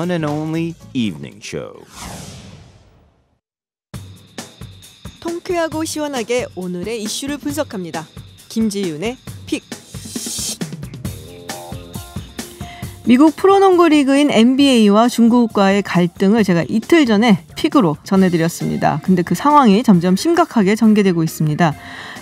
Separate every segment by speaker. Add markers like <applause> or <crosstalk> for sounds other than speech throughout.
Speaker 1: one and only evening show.
Speaker 2: 통쾌하고 시원하게 오늘의 이슈를 분석합니다. 김지윤의 픽. 미국 프로농구 리그인 NBA와 중국과의 갈등을 제가 이틀 전에 픽으로 전해드렸습니다. 근데 그 상황이 점점 심각하게 전개되고 있습니다.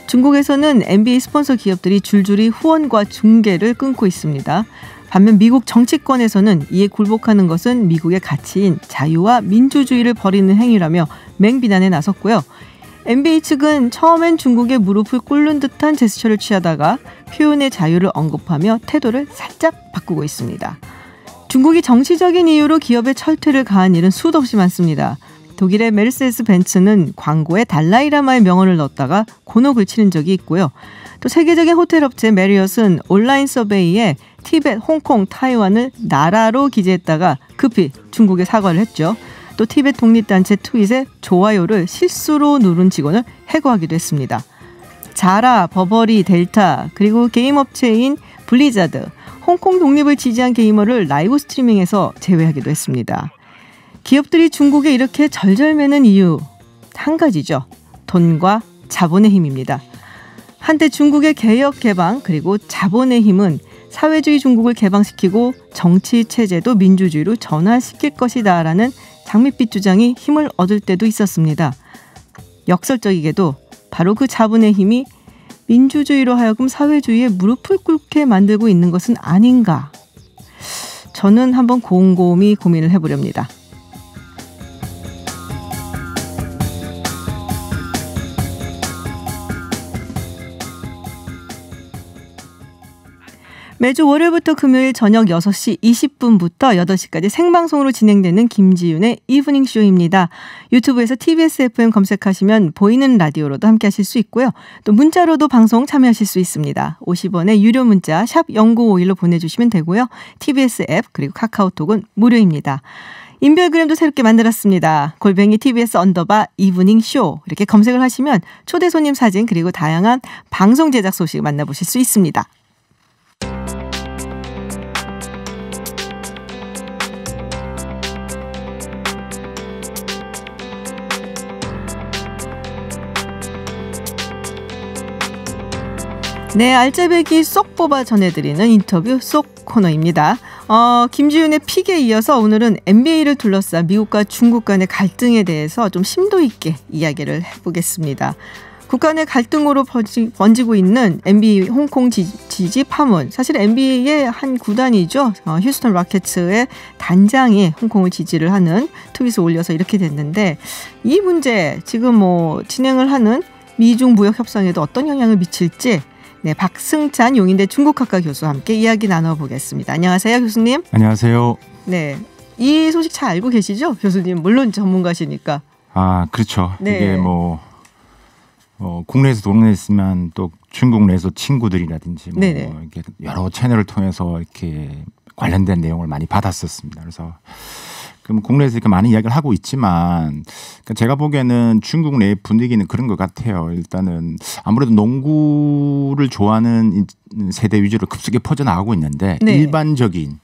Speaker 2: 중국에서는 NBA 스폰서 기업들이 줄줄이 후원과 중계를 끊고 있습니다. 반면 미국 정치권에서는 이에 굴복하는 것은 미국의 가치인 자유와 민주주의를 버리는 행위라며 맹비난에 나섰고요. NBA 측은 처음엔 중국의 무릎을 꿇는 듯한 제스처를 취하다가 표현의 자유를 언급하며 태도를 살짝 바꾸고 있습니다. 중국이 정치적인 이유로 기업에 철퇴를 가한 일은 수도 없이 많습니다. 독일의 메르세스 벤츠는 광고에 달라이라마의 명언을 넣었다가 곤혹을 치른 적이 있고요. 또 세계적인 호텔 업체 메리엇은 온라인 서베이에 티벳, 홍콩, 타이완을 나라로 기재했다가 급히 중국에 사과를 했죠. 또 티벳 독립단체 트윗에 좋아요를 실수로 누른 직원을 해고하기도 했습니다. 자라, 버버리, 델타, 그리고 게임업체인 블리자드, 홍콩 독립을 지지한 게이머를 라이브 스트리밍에서 제외하기도 했습니다. 기업들이 중국에 이렇게 절절매는 이유 한 가지죠. 돈과 자본의 힘입니다. 한때 중국의 개혁 개방 그리고 자본의 힘은 사회주의 중국을 개방시키고 정치 체제도 민주주의로 전환시킬 것이다라는 장밋빛 주장이 힘을 얻을 때도 있었습니다. 역설적이게도 바로 그 자본의 힘이 민주주의로 하여금 사회주의에 무릎을 꿇게 만들고 있는 것은 아닌가. 저는 한번 곰곰이 고민을 해보렵니다. 매주 월요일부터 금요일 저녁 6시 20분부터 8시까지 생방송으로 진행되는 김지윤의 이브닝 쇼입니다. 유튜브에서 TBS FM 검색하시면 보이는 라디오로도 함께 하실 수 있고요. 또 문자로도 방송 참여하실 수 있습니다. 50원의 유료 문자 샵 0951로 보내주시면 되고요. TBS 앱 그리고 카카오톡은 무료입니다. 인별그램도 새롭게 만들었습니다. 골뱅이 TBS 언더바 이브닝 쇼 이렇게 검색을 하시면 초대 손님 사진 그리고 다양한 방송 제작 소식 만나보실 수 있습니다. 네, 알짜배기 쏙 뽑아 전해드리는 인터뷰 쏙 코너입니다. 어, 김지윤의 픽에 이어서 오늘은 NBA를 둘러싼 미국과 중국 간의 갈등에 대해서 좀 심도 있게 이야기를 해보겠습니다. 국가 내 갈등으로 번지, 고 있는 NBA 홍콩 지, 지 파문. 사실 NBA의 한 구단이죠. 어, 휴스턴 라켓츠의 단장이 홍콩을 지지를 하는 트윗을 올려서 이렇게 됐는데 이 문제 지금 뭐 진행을 하는 미중 무역 협상에도 어떤 영향을 미칠지 네, 박승찬 용인대 중국학과 교수와 함께 이야기 나눠보겠습니다. 안녕하세요, 교수님.
Speaker 1: 안녕하세요.
Speaker 2: 네, 이 소식 잘 알고 계시죠, 교수님? 물론 전문가시니까.
Speaker 1: 아, 그렇죠. 네. 이게 뭐 어, 국내에서 동네에 있으면 또 중국 내에서 친구들이라든지 뭐 네네. 이렇게 여러 채널을 통해서 이렇게 관련된 내용을 많이 받았었습니다. 그래서 그럼 국내에서 이렇게 많은 이야기를 하고 있지만 그러니까 제가 보기에는 중국 내 분위기는 그런 것 같아요. 일단은 아무래도 농구를 좋아하는 세대 위주로 급속히 퍼져나가고 있는데 네. 일반적인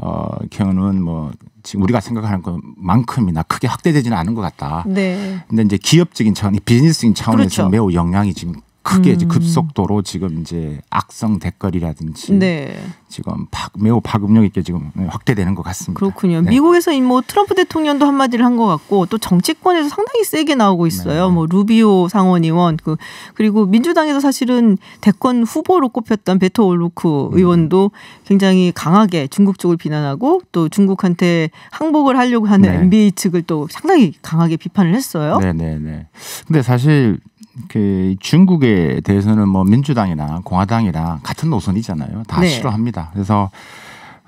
Speaker 1: 어, 경우는 뭐 지금 우리가 생각하는 것만큼이나 크게 확대되지는 않은 것 같다. 네. 근데 이제 기업적인 차원, 비즈니스적인 차원에서 그렇죠. 매우 영향이 지금 크게 음. 급속도로 지금 이제 악성 댓글이라든지 네. 지금 박, 매우 파급력 있게 지금 확대되는 것 같습니다.
Speaker 2: 그렇군요. 네. 미국에서 뭐 트럼프 대통령도 한마디를 한 것 같고 또 정치권에서 상당히 세게 나오고 있어요. 네. 뭐 루비오 상원의원 그 그리고 민주당에서 사실은 대권 후보로 꼽혔던 베토 올루크 음. 의원도 굉장히 강하게 중국 쪽을 비난하고 또 중국한테 항복을 하려고 하는 NBA 네. 측을 또 상당히 강하게 비판을 했어요. 네,
Speaker 1: 네, 네. 근데 사실 그 중국에 대해서는 뭐 민주당이나 공화당이나 같은 노선이잖아요. 다 네. 싫어합니다. 그래서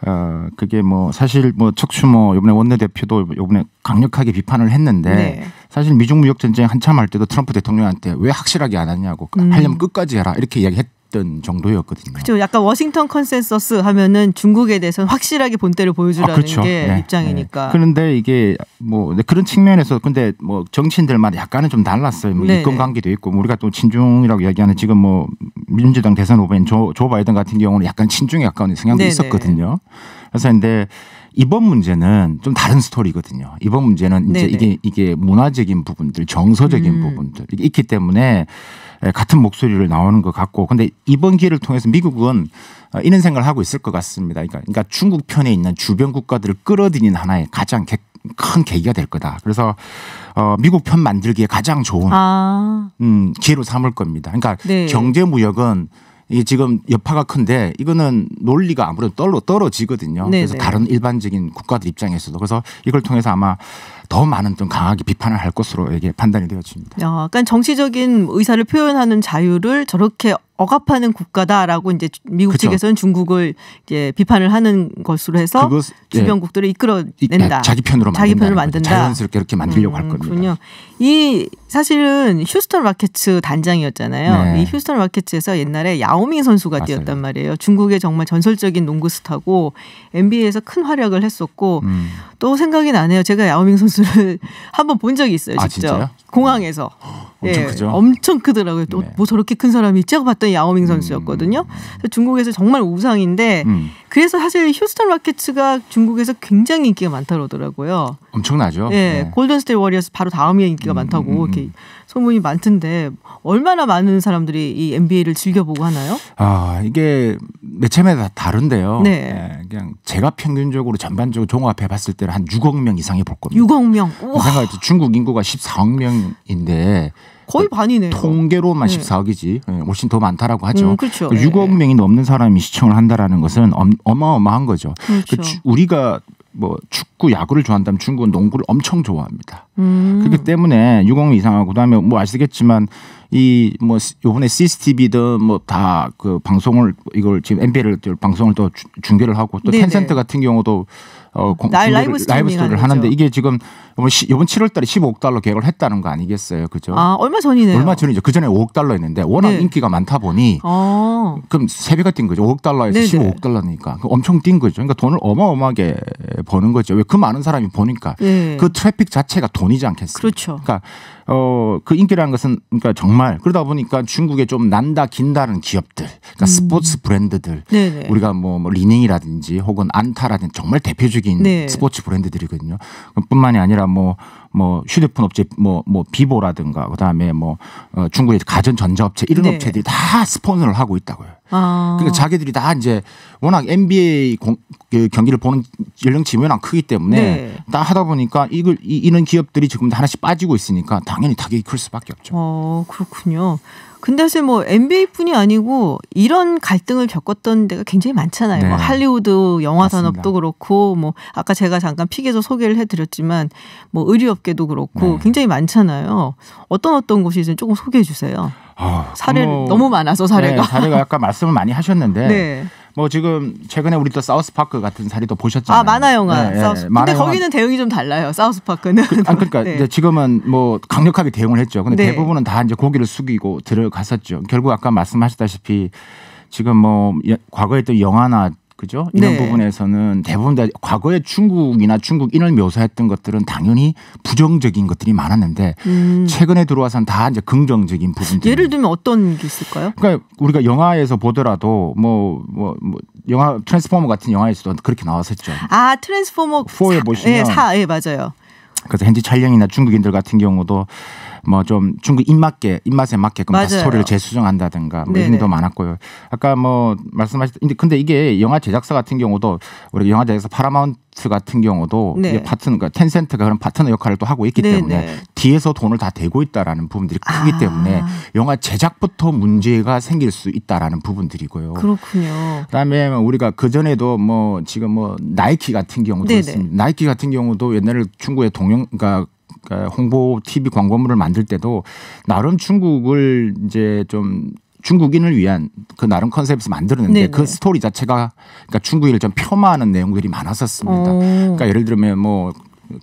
Speaker 1: 어 그게 뭐 사실 뭐척추뭐 이번에 원내대표도 이번에 강력하게 비판을 했는데 네. 사실 미중 무역 전쟁 한참 할 때도 트럼프 대통령한테 왜 확실하게 안 하냐고 그 음. 하려면 끝까지 해라 이렇게 이야기했 있던 정도였거든요.
Speaker 2: 그렇죠. 약간 워싱턴 컨센서스 하면은 중국에 대해서는 확실하게 본때를 보여주라는 아, 그렇죠. 게 네. 입장이니까. 네.
Speaker 1: 그런데 이게 뭐 그런 측면에서 근데 뭐 정치인들마다 약간은 좀 달랐어요. 뭐네 이권 네. 관계도 있고 뭐 우리가 또 친중이라고 얘기하는 지금 뭐 민주당 대선 후보인 조, 조 바이든 같은 경우는 약간 친중에 가까운 성향도 네, 네. 있었거든요. 그래서 근데 이번 문제는 좀 다른 스토리거든요. 이번 문제는 이제 네네. 이게 이게 문화적인 부분들, 정서적인 음. 부분들 있기 때문에 같은 목소리를 나오는 것 같고, 근데 이번 기회를 통해서 미국은 어, 이런 생각을 하고 있을 것 같습니다. 그러니까, 그니까 중국 편에 있는 주변 국가들을 끌어들이는 하나의 가장 객, 큰 계기가 될 거다. 그래서 어, 미국 편 만들기에 가장 좋은
Speaker 2: 아.
Speaker 1: 음, 기회로 삼을 겁니다. 그러니까 네. 경제 무역은 이 지금 여파가 큰데 이거는 논리가 아무래도 떨어 지거든요 네네. 그래서 다른 일반적인 국가들 입장에서도 그래서 이걸 통해서 아마 더 많은 좀 강하게 비판을 할 것으로 이게 판단이 되었습니다
Speaker 2: 약간 어, 그러니까 정치적인 의사를 표현하는 자유를 저렇게 억압하는 국가다라고 이제 미국 그쵸. 측에서는 중국을 이제 비판을 하는 것으로 해서 그것, 주변국들을 예. 이끌어낸다. 아, 자기 편으로 자기 편으 만든다. 자연스럽게
Speaker 1: 이렇게 만들려고 음, 할 겁니다.
Speaker 2: 그렇군요. 이 사실은 휴스턴 라켓츠 단장이었잖아요. 네. 이 휴스턴 라켓츠에서 옛날에 야오밍 선수가 맞아요. 뛰었단 말이에요. 중국의 정말 전설적인 농구 스타고 NBA에서 큰 활약을 했었고 음. 또 생각이 나네요. 제가 야오밍 선수 가수를 <laughs> 한번 본 적이 있어요. 아, 직접 아, 공항에서. <gasps> 엄청 예, 크죠. 엄청 크더라고요. 또뭐 네. 저렇게 큰 사람이 있지 하고 봤더니 야오밍 음. 선수였거든요. 음. 중국에서 정말 우상인데 음. 그래서 사실 휴스턴 라켓츠가 중국에서 굉장히 인기가 많다 고 그러더라고요.
Speaker 1: 엄청나죠. 예, 네.
Speaker 2: 골든스테이 워리어스 바로 다음에 인기가 음, 많다고 음, 이렇게 소문이 많던데 얼마나 많은 사람들이 이 NBA를 즐겨보고 하나요?
Speaker 1: 아 이게 매체마다 다른데요. 네. 네. 그냥 제가 평균적으로 전반적으로 종합해 봤을 때는 한 6억 명 이상이 볼 겁니다. 6억 명. 그 생각할 중국 인구가 14억 명인데 거의 그 반이네 통계로만 네. 14억이지 예, 훨씬 더 많다라고 하죠. 음, 그렇죠. 6억 그러니까 네. 예, 명이 넘는 사람이 시청을 한다라는 것은 어마어마한 거죠. 그렇죠. 그 우리가 뭐 축구, 야구를 좋아한다면 중국은 농구를 엄청 좋아합니다.
Speaker 3: 음. 그렇기
Speaker 1: 때문에 유공 이상하고 그다음에 뭐 아시겠지만 이 뭐 요번에 CCTV든 뭐다 그 방송을 이걸 지금 NBA를 방송을 또 중계를 하고 또 네네. 텐센트 같은 경우도 어, 공, 라이, 라이브 스토리밍을 하는데 이게 지금 이번 뭐 7월 달에 15억 달러 계획을 했다는 거 아니겠어요. 그죠? 아, 얼마 전이네요. 얼마 전이죠. 그전에 5억 달러였는데 워낙 네. 인기가 많다 보니 아. 그럼 세배가뛴 거죠. 5억 달러에서 15억 달러니까 엄청 뛴 거죠. 그러니까 돈을 어마어마하게 버는 거죠. 왜 그 많은 사람이 보니까 네. 그 트래픽 자체가 돈이지 않겠어요. 그렇죠. 그러니까 어그 인기라는 것은 그러니까 정말 그러다 보니까 중국에 좀 난다 긴다는 기업들, 그러니까 음. 스포츠 브랜드들 네네. 우리가 뭐, 뭐 리닝이라든지 혹은 안타라든지 정말 대표적인 네. 스포츠 브랜드들이거든요. 뿐만이 아니라 뭐뭐 휴대폰 업체 뭐뭐 뭐 비보라든가 그다음에 뭐 어, 중국의 가전 전자업체 이런 네. 업체들이 다 스폰서를 하고 있다고요.
Speaker 2: 아. 그러니까
Speaker 1: 자기들이 다 이제 워낙 NBA 공, 그 경기를 보는 연령층이 워낙 크기 때문에 네. 다 하다 보니까 이걸 이, 이런 기업들이 지금 하나씩 빠지고 있으니까 당연히 타격이 클 수밖에 없죠.
Speaker 2: 어, 그렇군요. 근데 사실 뭐 NBA뿐이 아니고 이런 갈등을 겪었던 데가 굉장히 많잖아요. 뭐 네. 뭐 할리우드 영화 맞습니다. 산업도 그렇고 뭐 아까 제가 잠깐 픽에서 소개를 해드렸지만 뭐 의류업계도 그렇고 네. 굉장히 많잖아요. 어떤 어떤 곳이 좀 조금 소개해 주세요. 어, 아, 사례 뭐, 너무 많아서 사례가 네, 사례가 아까
Speaker 1: 말씀을 많이 하셨는데 <laughs> 네. 뭐 지금 최근에 우리 또 사우스파크 같은 자리도 보셨잖아요. 아 만화 영화. 네, 네, 네. 사우스... 네. 근데 거기는 영화...
Speaker 2: 대응이 좀 달라요. 사우스파크는. 그, 아 그러니까
Speaker 1: <laughs> 네. 이제 지금은 뭐 강력하게 대응을 했죠. 근데 네. 대부분은 다 이제 고기를 숙이고 들어갔었죠. 결국 아까 말씀하셨다시피 지금 뭐 과거에 또 영화나 그죠? 이런 네. 부분에서는 대부분 다 과거의 중국이나 중국인을 묘사했던 것들은 당연히 부정적인 것들이 많았는데 음. 최근에 들어와서는 다 이제 긍정적인 부분들. 예를 들면 어떤 게 있을까요? 그러니까 우리가 영화에서 보더라도 뭐뭐 뭐, 뭐, 영화 트랜스포머 같은 영화에서도 그렇게 나왔었죠.
Speaker 2: 아 트랜스포머 4에 보시면 예, 4, 예 맞아요.
Speaker 1: 그래서 현지 촬영이나 중국인들 같은 경우도 뭐좀 중국 입맛에 입맛에 맞게끔 맞 스토리를 재수정한다든가 뭐 이런 게 더 많았고요. 아까 뭐 말씀하셨 는데 근데 이게 영화 제작사 같은 경우도 우리 영화 제작사 파라마운트 같은 경우도 네. 파트너 그러니까 가 텐센트가 그런 파트너 역할을 또 하고 있기 네네. 때문에 뒤에서 돈을 다 대고 있다라는 부분들이 크기 아. 때문에 영화 제작부터 문제가 생길 수 있다라는 부분들이고요.
Speaker 2: 그렇군요.
Speaker 1: 그다음에 우리가 그 전에도 뭐 지금 뭐 나이키 같은 경우도 네네. 있습니다. 나이키 같은 경우도 옛날에 중국의 동영 그러니까 그러니까 홍보 TV 광고물을 만들 때도 나름 중국을 이제 좀 중국인을 위한 그 나름 컨셉에서 만들었는데 그 네네. 그 스토리 자체가 그러니까 중국인을 좀 폄하하는 내용들이 많았었습니다. 오. 어. 그러니까 예를 들면 뭐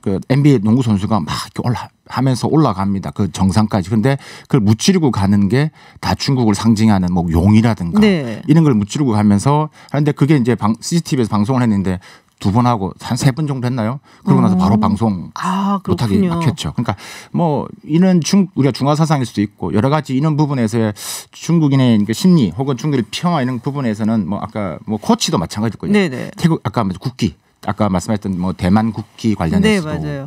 Speaker 1: 그 NBA 농구 선수가 막 이렇게 올라 하면서 올라갑니다. 그 정상까지. 근데 그걸 무찌르고 가는 게 다 중국을 상징하는 뭐 용이라든가 네. 이런 걸 무찌르고 가면서 하는데 그게 이제 방, CCTV에서 방송을 했는데 두번 하고 한 세 번 정도 했나요? 그러고 나서 바로 음. 방송
Speaker 3: 아, 못하게 막혔죠.
Speaker 1: 그러니까 뭐 이런 중 우리가 중화 사상일 수도 있고 여러 가지 이런 부분에서의 중국인의 심리 혹은 중국의 평화 이런 부분에서는 뭐 아까 뭐 코치도 마찬가지일 거예요. 네네. 태국 아까 국기 아까 말씀하셨던 뭐 대만 국기 관련해서도 네,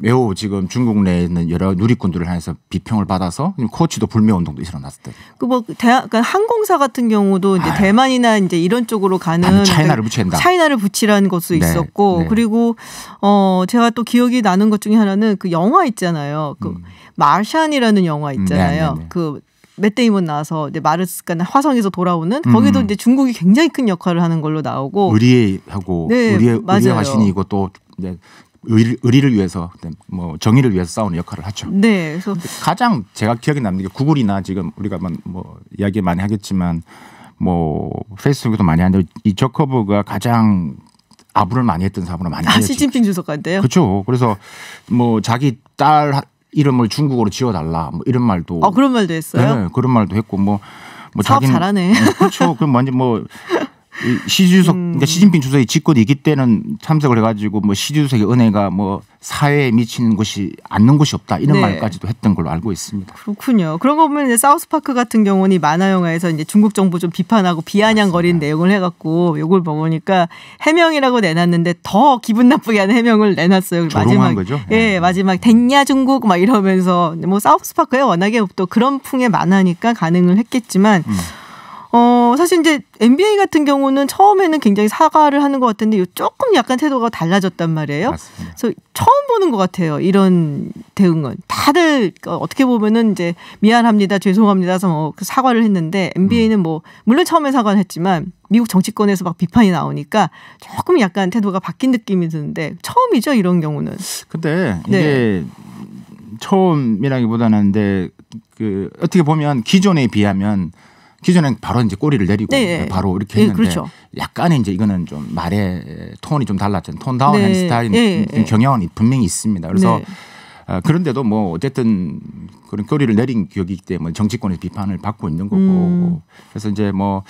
Speaker 1: 매우 지금 중국 내에 있는 여러 누리꾼들을 향해서 비평을 받아서 코치도 불매 운동도 일어났을 때.
Speaker 2: 그뭐 그 대학 그러니까 항공사 같은 경우도 이제 아유. 대만이나 이제 이런 쪽으로 가는 차이나를 붙인다. 차이나를 붙이라는 것도 네. 있었고 네. 그리고 어 제가 또 기억이 나는 것 중에 하나는 그 영화 있잖아요. 그 음. 마샨이라는 영화 음, 있잖아요. 네, 네, 네, 그 맷데이먼 나와서 이제 마르스가 화성에서 돌아오는 음. 거기도 이제 중국이 굉장히 큰 역할을 하는 걸로 나오고
Speaker 1: 의리하고 네, 의리, 의리신이 이것도 의리, 를 위해서 뭐 정의를 위해서 싸우는 역할을 하죠. 네. 그래서 가장 제가 기억에 남는 게 구글이나 지금 우리가 뭐, 뭐 이야기 많이 하겠지만 뭐 페이스북에도 많이 하는데 이 저커버가 가장 아부를 많이 했던 사람으로 많이 아, 시진핑 주석한테요. 그렇죠. 그래서 뭐 자기 딸 이름을 중국어로 지어달라 뭐 이런 말도. 아 그런 말도 했어요. 네, 그런 말도 했고 뭐. 뭐 사업 자기는, 잘하네. 음, 그렇죠. 그럼 완전 뭐 시주석 음. 그러니까 시진핑 주석이 집권 이기 때는 참석을 해가지고 뭐 시주석의 은혜가 뭐 사회에 미치는 곳이 않는 곳이 없다 이런 네. 말까지도 했던 걸로 알고 있습니다.
Speaker 2: 그렇군요. 그런 거 보면 사우스파크 같은 경우는 이 만화 영화에서 이제 중국 정부 좀 비판하고 비아냥거린 내용을 해갖고 요걸 보니까 해명이라고 내놨는데 더 기분 나쁘게 하는 해명을 내놨어요. 마지막 거죠? 예, 예 마지막 됐냐 중국 막 이러면서 뭐 사우스파크에 워낙에 또 그런 풍의 만화니까 가능을 했겠지만. 음. 어, 사실 이제 NBA 같은 경우는 처음에는 굉장히 사과를 하는 것 같은데 요 조금 약간 태도가 달라졌단 말이에요. 맞습니다. 그래서 처음 보는 것 같아요. 이런 대응은 다들 어, 어떻게 보면은 이제 미안합니다, 죄송합니다 해서 뭐 그 사과를 했는데 NBA는 음. 뭐 물론 처음에 사과는 했지만 미국 정치권에서 막 비판이 나오니까 조금 약간 태도가 바뀐 느낌이 드는데 처음이죠 이런 경우는.
Speaker 1: 근데 네. 이게 네. 처음이라기보다는 근데 그 어떻게 보면 기존에 비하면 기존엔 바로 이제 꼬리를 내리고 네. 네. 바로 이렇게 예, 했는데 네, 그렇죠. 약간의 이제 이거는 좀 말의 톤이 좀 달랐죠. 톤 다운한 네. 스타일인 네. 경향이 분명히 있습니다. 그래서 네. 아, 그런데도 뭐 어쨌든 그런 꼬리를 내린 기억이기 때문에 정치권의 비판을 받고 있는 거고 음. 그래서 이제 뭐,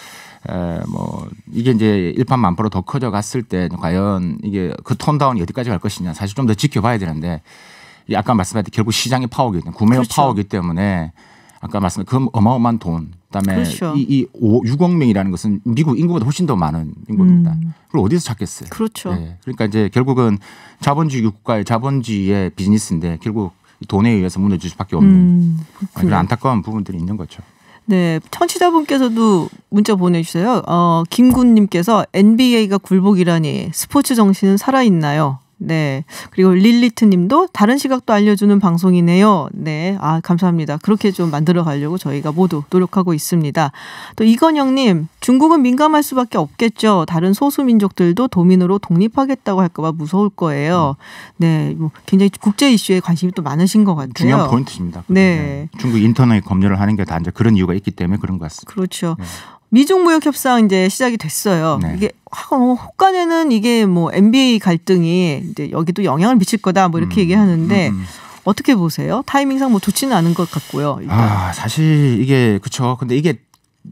Speaker 1: 에, 뭐 이게 이제 일판만포로더 커져 갔을 때 과연 이게 그 톤다운이 어디까지 갈 것이냐 사실 좀 더 지켜봐야 되는데 아까 말씀하신 결국 시장의 파워기 때문에 구매의 그렇죠. 파워기 때문에 아까 말씀 드린그 어마어마한 돈 그다음에 그렇죠. 이, 이 5, 6억 명이라는 것은 미국 인구보다 훨씬 더 많은 인구입니다. 음. 그걸 어디서 찾겠어요? 그렇죠. 네. 그러니까 이제 결국은 자본주의 국가의 자본주의의 비즈니스인데 결국 돈에 의해서 무너질 수밖에 없는 음. 아, 그런 안타까운 부분들이 있는 거죠.
Speaker 2: 네, 청취자분께서도 문자 보내주세요. 어, 김군님께서 NBA가 굴복이라니 스포츠 정신은 살아있나요? 네. 그리고 릴리트 님도 다른 시각도 알려주는 방송이네요. 네. 아, 감사합니다. 그렇게 좀 만들어 가려고 저희가 모두 노력하고 있습니다. 또 이건영 님, 중국은 민감할 수밖에 없겠죠. 다른 소수민족들도 도민으로 독립하겠다고 할까봐 무서울 거예요. 네. 뭐 굉장히 국제 이슈에 관심이 또 많으신 것 같아요. 중요한 포인트입니다. 네. 네.
Speaker 1: 중국 인터넷 검열을 하는 게다 이제 그런 이유가 있기 때문에 그런 것 같습니다.
Speaker 2: 그렇죠. 네. 미중 무역 협상 이제 시작이 됐어요. 네. 이게 어, 혹간에는 이게 뭐 NBA 갈등이 이제 여기도 영향을 미칠 거다 뭐 이렇게 음. 얘기하는데 음, 음. 어떻게 보세요? 타이밍상 뭐 좋지는 않은 것 같고요.
Speaker 1: 일단. 아 사실 이게 그쵸. 근데 이게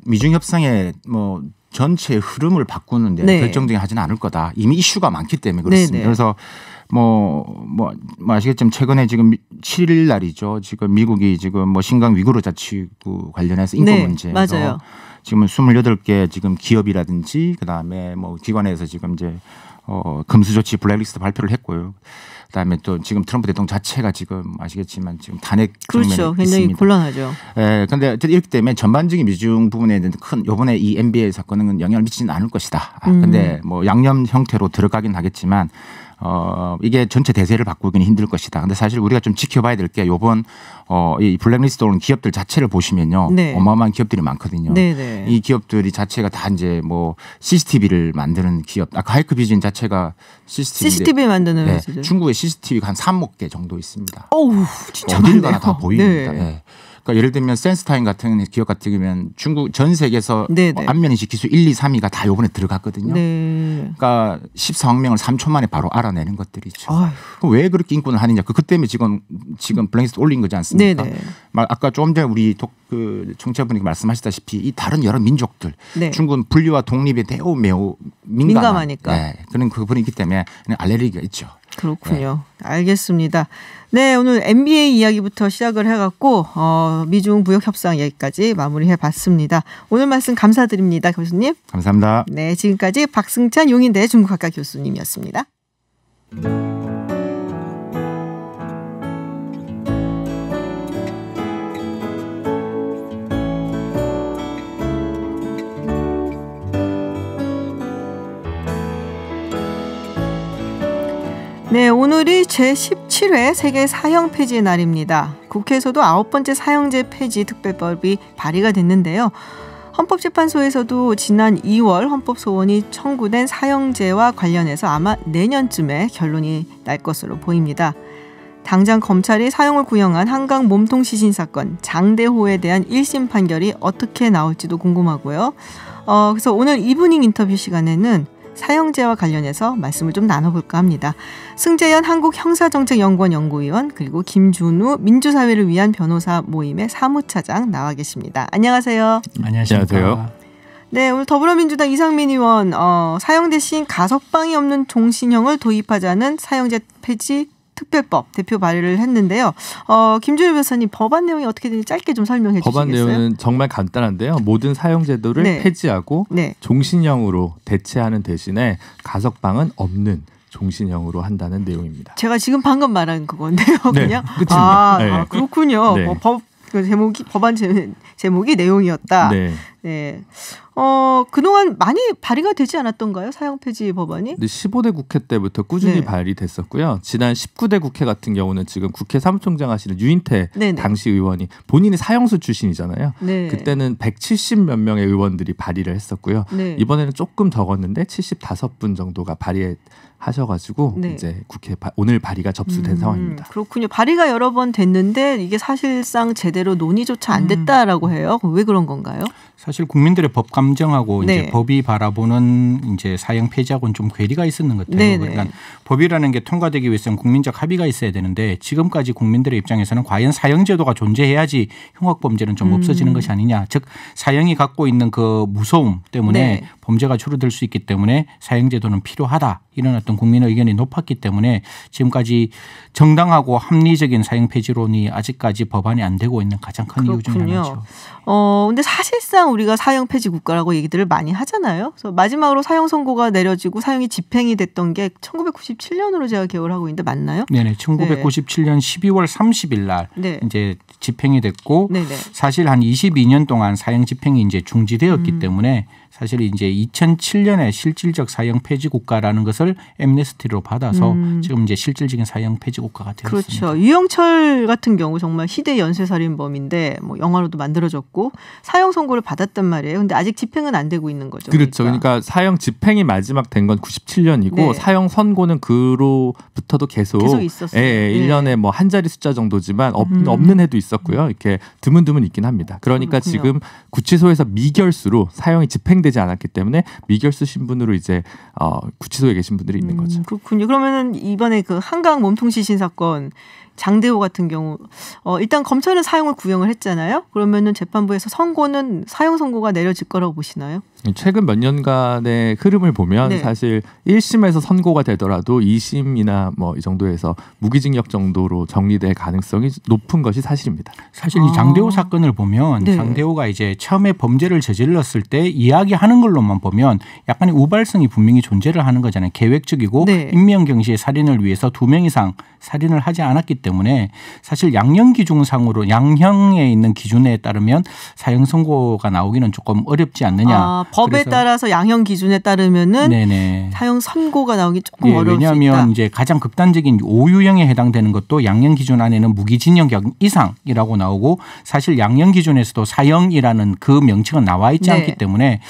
Speaker 1: 미중 협상의 뭐전체 흐름을 바꾸는데 네. 결정적이 하지는 않을 거다. 이미 이슈가 많기 때문에 그렇습니다. 네네. 네. 그래서 뭐, 뭐, 뭐 아시겠지만 최근에 지금 7일 날이죠. 지금 미국이 지금 뭐 신강 위구르 자치구 관련해서 인권 네, 문제 맞아요. 지금은 28개 지금 기업이라든지 그다음에 뭐 기관에서 지금 이제 어 금수 조치 블랙리스트 발표를 했고요. 그다음에 또 지금 트럼프 대통령 자체가 지금 아시겠지만 지금 탄핵 그렇죠. 굉장히 있습니다. 곤란하죠. 예. 근데 어쨌든 이 때문에 전반적인 미중 부분에 대한 큰 요번에 이 NBA 사건은 영향을 미치지는 않을 것이다. 아, 음. 근데 음. 뭐 양념 형태로 들어가긴 하겠지만 어, 이게 전체 대세를 바꾸기는 힘들 것이다. 근데 사실 우리가 좀 지켜봐야 될 게 요번 어, 이 블랙리스트 오는 기업들 자체를 보시면요. 네. 어마어마한 기업들이 많거든요. 네네. 네. 이 기업들이 자체가 다 이제 뭐 CCTV를 만드는 기업. 아까 하이크 비즈인 자체가 CCTV. CCTV 만드는 네. 중국에 CCTV가 한 3억 개 정도 있습니다.
Speaker 4: 어우, 진짜 많네요. 가다 보입니다. 네. 네.
Speaker 1: 그러니까 예를 들면 센스타임 같은 기업 같은 경우면 중국 전 세계에서 네네. 안면인식 기술 1, 2, 3위가 다 요번에 들어갔거든요.
Speaker 4: 네.
Speaker 1: 그러니까 14억 명을 3초 만에 바로 알아내는 것들이죠. 그럼 왜 그렇게 인권을 하느냐? 그것 그 때문에 지금 지금 블랙리스트 올린 거지 않습니까? 네, 네. 아까 조금 전에 우리 독, 그 청취자분이 말씀하셨다시피 이 다른 여러 민족들 네. 중국은 분리와 독립에 매우 매우 민감한, 민감하니까 네. 그런 그분이기 때문에 알레르기가 있죠.
Speaker 2: 그렇군요.
Speaker 1: 네. 알겠습니다. 네, 오늘
Speaker 2: NBA 이야기부터 시작을 해갖고 어, 미중 무역 협상 얘기까지 마무리해봤습니다. 오늘 말씀 감사드립니다, 교수님. 감사합니다. 네, 지금까지 박승찬 용인대 중국학과 교수님이었습니다. 네, 오늘이 제17회 세계 사형 폐지의 날입니다. 국회에서도 아홉 번째 사형제 폐지 특별법이 발의가 됐는데요. 헌법재판소에서도 지난 2월 헌법소원이 청구된 사형제와 관련해서 아마 내년쯤에 결론이 날 것으로 보입니다. 당장 검찰이 사형을 구형한 한강 몸통 시신 사건 장대호에 대한 1심 판결이 어떻게 나올지도 궁금하고요. 어, 그래서 오늘 이브닝 인터뷰 시간에는 사형제와 관련해서 말씀을 좀 나눠볼까 합니다. 승재현 한국형사정책연구원 연구위원 그리고 김준우 민주사회를 위한 변호사 모임의 사무차장 나와 계십니다. 안녕하세요.
Speaker 5: 안녕하세요.
Speaker 2: 네, 오늘 더불어민주당 이상민 의원 어, 사형 대신 가석방이 없는 종신형을 도입하자는 사형제 폐지 특별법 대표 발의를 했는데요. 어, 김준일 변호사님 법안 내용이 어떻게 되는지 짧게 좀 설명해 법안 주시겠어요? 법안
Speaker 3: 내용은 정말 간단한데요. 모든 사용제도를 네. 폐지하고 네. 종신형으로 대체하는 대신에 가석방은 없는 종신형으로 한다는 내용입니다.
Speaker 2: 제가 지금 방금 말한 그건데요, 네, 그냥 네, 그치요. 아, 네. 아 그렇군요. 네. 뭐, 법그 제목이 법안 제목이 내용이었다. 네. 네. 어 그동안 많이 발의가 되지 않았던가요 사형 폐지 법안이?
Speaker 3: 15대 국회 때부터 꾸준히 네. 발의됐었고요. 지난 19대 국회 같은 경우는 지금 국회 사무총장 하시는 유인태 네네. 당시 의원이 본인이 사형수 출신이잖아요. 네. 그때는 170몇 명의 의원들이 발의를 했었고요. 네. 이번에는 조금 적었는데 75분 정도가 발의에 하셔가지고 네. 이제 국회 바, 오늘 발의가 접수된 음, 상황입니다.
Speaker 2: 그렇군요. 발의가 여러 번 됐는데 이게 사실상 제대로 논의조차 안 음. 됐다라고 해요. 왜 그런 건가요?
Speaker 6: 사실 국민들의 법 감정하고 네. 이제 법이 바라보는 이제 사형 폐지하고는 좀 괴리가 있었는 것 같아요. 네네. 그러니까 법이라는 게 통과되기 위해서는 국민적 합의가 있어야 되는데 지금까지 국민들의 입장에서는 과연 사형 제도가 존재해야지 형법 범죄는 좀 음. 없어지는 음. 것이 아니냐. 즉 사형이 갖고 있는 그 무서움 때문에 네. 범죄가 줄어들 수 있기 때문에 사형 제도는 필요하다. 이런 어떤 국민 의견이 높았기 때문에 지금까지 정당하고 합리적인 사형 폐지론이 아직까지 법안이 안 되고 있는 가장 큰 그렇군요. 이유 중 하나죠.
Speaker 2: 어, 근데 사실상 우리가 사형 폐지 국가라고 얘기들을 많이 하잖아요. 그래서 마지막으로 사형 선고가 내려지고 사형이 집행이 됐던 게 1997년으로 제가 기억을 하고 있는데 맞나요?
Speaker 6: 네네. 1997년 네. 12월 30일 날 네. 이제 집행이 됐고 네네. 사실 한 22년 동안 사형 집행이 이제 중지되었기 음. 때문에 사실 이제 2007년에 실질적 사형 폐지 국가라는 것을 엠네스티로 받아서 음. 지금 이제 실질적인 사형 폐지 국가가 되었습니다.
Speaker 2: 그렇죠. 유영철 같은 경우 정말 희대 연쇄살인범인데 뭐 영화로도 만들어졌고 받고 사형 선고를 받았단 말이에요. 근데 아직 집행은 안 되고 있는 거죠. 그렇죠. 그러니까,
Speaker 3: 그러니까 사형 집행이 마지막 된 건 97년이고 네. 사형 선고는 그로부터도 계속 계속 있었어요. 예, 예 1년에 뭐 한 자리 숫자 정도지만 없, 음. 없는 해도 있었고요. 이렇게 드문드문 있긴 합니다. 그러니까 그렇군요. 지금 구치소에서 미결수로 사형이 집행되지 않았기 때문에 미결수 신분으로 이제 어, 구치소에 계신 분들이 있는 음, 거죠. 음,
Speaker 2: 그렇군요. 그러면은 이번에 그 한강 몸통 시신 사건 장대호 같은 경우 어, 일단 검찰은 사형을 구형을 했잖아요. 그러면은 재판부에서 선고는 사형 선고가 내려질 거라고 보시나요?
Speaker 3: 최근 몇 년간의 흐름을 보면 네. 사실 1심에서 선고가 되더라도 2심이나 뭐 이 정도에서 무기징역 정도로 정리될 가능성이 높은 것이 사실입니다. 사실 이 아. 장대호 사건을 보면 네. 장대호가 이제 처음에
Speaker 6: 범죄를 저질렀을 때 이야기하는 걸로만 보면 약간의 우발성이 분명히 존재를 하는 거잖아요. 계획적이고 네. 인명경시의 살인을 위해서 두 명 이상 살인을 하지 않았기 때문에 사실 양형 기준상으로 양형에 있는 기준에 따르면 사형 선고가 나오기는 조금 어렵지 않느냐. 아, 법에 따라서
Speaker 2: 양형 기준에 따르면은 네네. 사형 선고가 나오기 조금 예, 어려울 수 있다. 왜냐하면
Speaker 6: 이제 가장 극단적인 오유형에 해당되는 것도 양형 기준 안에는 무기징역 이상이라고 나오고 사실 양형 기준에서도 사형이라는 그 명칭은 나와 있지 네. 않기 때문에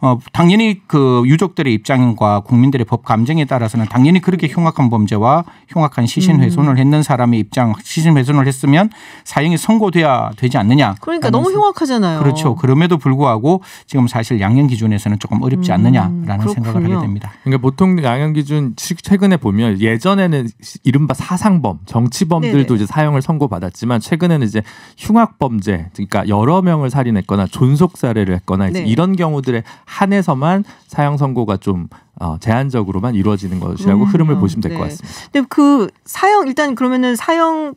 Speaker 6: 어 당연히 그 유족들의 입장과 국민들의 법 감정에 따라서는 당연히 그렇게 흉악한 범죄와 흉악한 시신 음. 훼손을 했는 사람의 입장 시신 훼손을 했으면 사형이 선고돼야 되지 않느냐.
Speaker 2: 그러니까 너무 흉악하잖아요. 그렇죠.
Speaker 6: 그럼에도
Speaker 3: 불구하고 지금 사실 양형 양형 기준에서는 조금 어렵지 않느냐라는 음, 생각을 하게 됩니다. 그러니까 보통 양형 기준 최근에 보면 예전에는 이른바 사상범, 정치범들도 네네. 이제 사형을 선고받았지만 최근에는 이제 흉악 범죄, 그러니까 여러 명을 살인했거나 존속 살해를 했거나 네. 이런 경우들에 한해서만 사형 선고가 좀 어, 제한적으로만 이루어지는 것이라고 그 흐름을 보시면 될것 네. 같습니다.
Speaker 2: 근데 그 사형 일단 그러면은 사형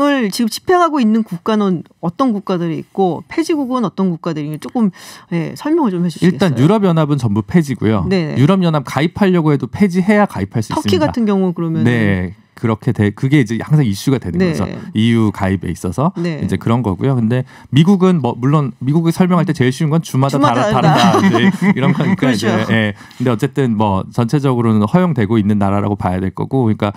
Speaker 2: 을 지금 집행하고 있는 국가는 어떤 국가들이 있고 폐지국은 어떤 국가들이 조금 예, 설명을 좀 해주시겠어요? 일단
Speaker 3: 유럽연합은 전부 폐지고요. 네네. 유럽연합 가입하려고 해도 폐지해야 가입할 수 터키 있습니다. 터키 같은
Speaker 2: 경우 그러면 네
Speaker 3: 그렇게 돼 그게 이제 항상 이슈가 되는 네. 거죠. EU 가입에 있어서 네. 이제 그런 거고요. 근데 미국은 뭐 물론 미국이 설명할 때 제일 쉬운 건 주마다, 주마다 다르다, 다르다. 이 이런 거니까 <laughs> 그렇죠. 이제 예. 근데 어쨌든 뭐 전체적으로는 허용되고 있는 나라라고 봐야 될 거고 그러니까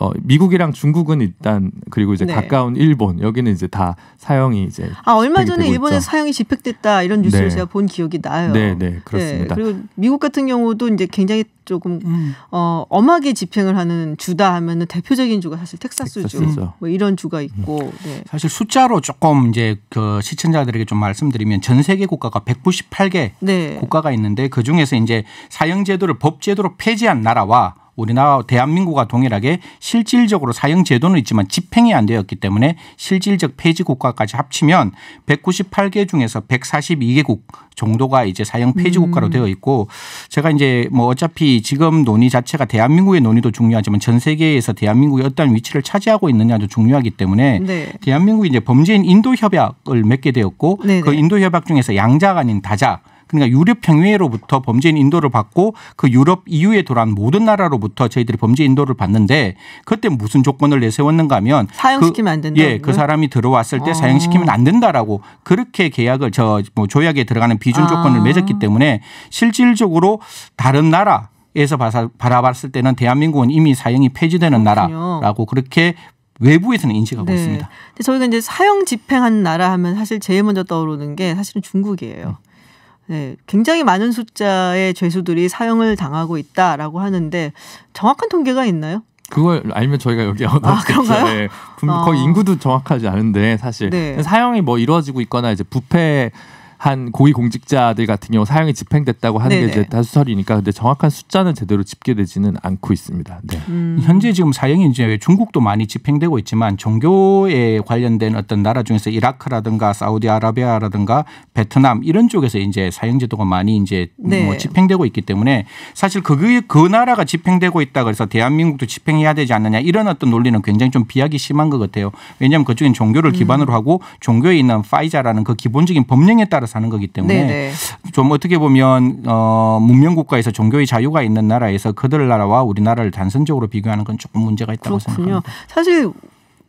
Speaker 3: 어, 미국이랑 중국은 일단 그리고 이제 네. 가까운 일본 여기는 이제 다사용이 이제 아 얼마 전에 일본에서
Speaker 2: 사용이 집행됐다 이런 뉴스를 네. 제가 본 기억이 나요. 네, 네, 그렇습니다. 네, 그리고 미국 같은 경우도 이제 굉장히 조금 음. 어 엄하게 집행을 하는 주다 하면은 대표적인 주가 사실 텍사스 주뭐 이런 주가 있고 음. 네.
Speaker 6: 사실 숫자로 조금 이제 그 시청자들에게 좀 말씀드리면 전 세계 국가가 198개 네. 국가가 있는데 그 중에서 이제 사형 제도를 법 제도로 폐지한 나라와 우리나라 대한민국과 동일하게 실질적으로 사형 제도는 있지만 집행이 안 되었기 때문에 실질적 폐지 국가까지 합치면 198개 중에서 142개국 정도가 이제 사형 폐지 음. 국가로 되어 있고 제가 이제 뭐 어차피 지금 논의 자체가 대한민국의 논의도 중요하지만 전 세계에서 대한민국이 어떤 위치를 차지하고 있느냐도 중요하기 때문에 네. 대한민국이 이제 범죄인 인도 협약을 맺게 되었고 네네. 그 네. 인도 협약 중에서 양자 아닌 다자 그러니까 유럽 평의회로부터 범죄인 인도를 받고 그 유럽 이후에 돌아온 모든 나라로부터 저희들이 범죄 인도를 받는데 그때 무슨 조건을 내세웠는가 하면 그 사형시키면 그, 안 된다. 예, 그 사람이 들어왔을 때 어. 사형시키면 안 된다라고 그렇게 계약을 저 뭐 조약에 들어가는 비준 조건을 아. 맺었기 때문에 실질적으로 다른 나라 에서 바라봤을 때는 대한민국은 이미 사형이 폐지되는 그렇군요. 나라라고 그렇게 외부에서는 인식하고 네. 있습니다.
Speaker 2: 근데 저희가 이제 사형 집행한 나라 하면 사실 제일 먼저 떠오르는 게 사실은 중국이에요. 네. 네, 굉장히 많은 숫자의 죄수들이 사형을 당하고 있다라고 하는데 정확한 통계가 있나요?
Speaker 3: 그걸 알면 저희가 여기 어겠죠 아, 네. 거의 아. 인구도 정확하지 않은데 사실 네. 사형이 뭐 이루어지고 있거나 이제 부패 한 고위 공직자들 같은 경우 사형이 집행됐다고 하는 네네. 게 이제 다수설이니까 근데 정확한 숫자는 제대로 집계되지는 않고 있습니다. 네. 음. 현재 지금 사형이 이제 중국도 많이 집행되고 있지만 종교에
Speaker 6: 관련된 어떤 나라 중에서 이라크라든가 사우디아라비아라든가 베트남 이런 쪽에서 이제 사형제도가 많이 이제 네. 뭐 집행되고 있기 때문에 사실 그그 그 나라가 집행되고 있다 그래서 대한민국도 집행해야 되지 않느냐 이런 어떤 논리는 굉장히 좀 비약이 심한 것 같아요. 왜냐하면 그쪽엔 종교를 음. 기반으로 음. 하고 종교에 있는 파이자라는 그 기본적인 법령에 따라서 사는 거기 때문에 네네. 네. 좀 어떻게 보면 어 문명 국가에서 종교의 자유가 있는 나라에서 그들 나라와 우리나라를 단선적으로 비교하는 건 조금 문제가 있다고 그렇군요.
Speaker 2: 생각합니다. 사실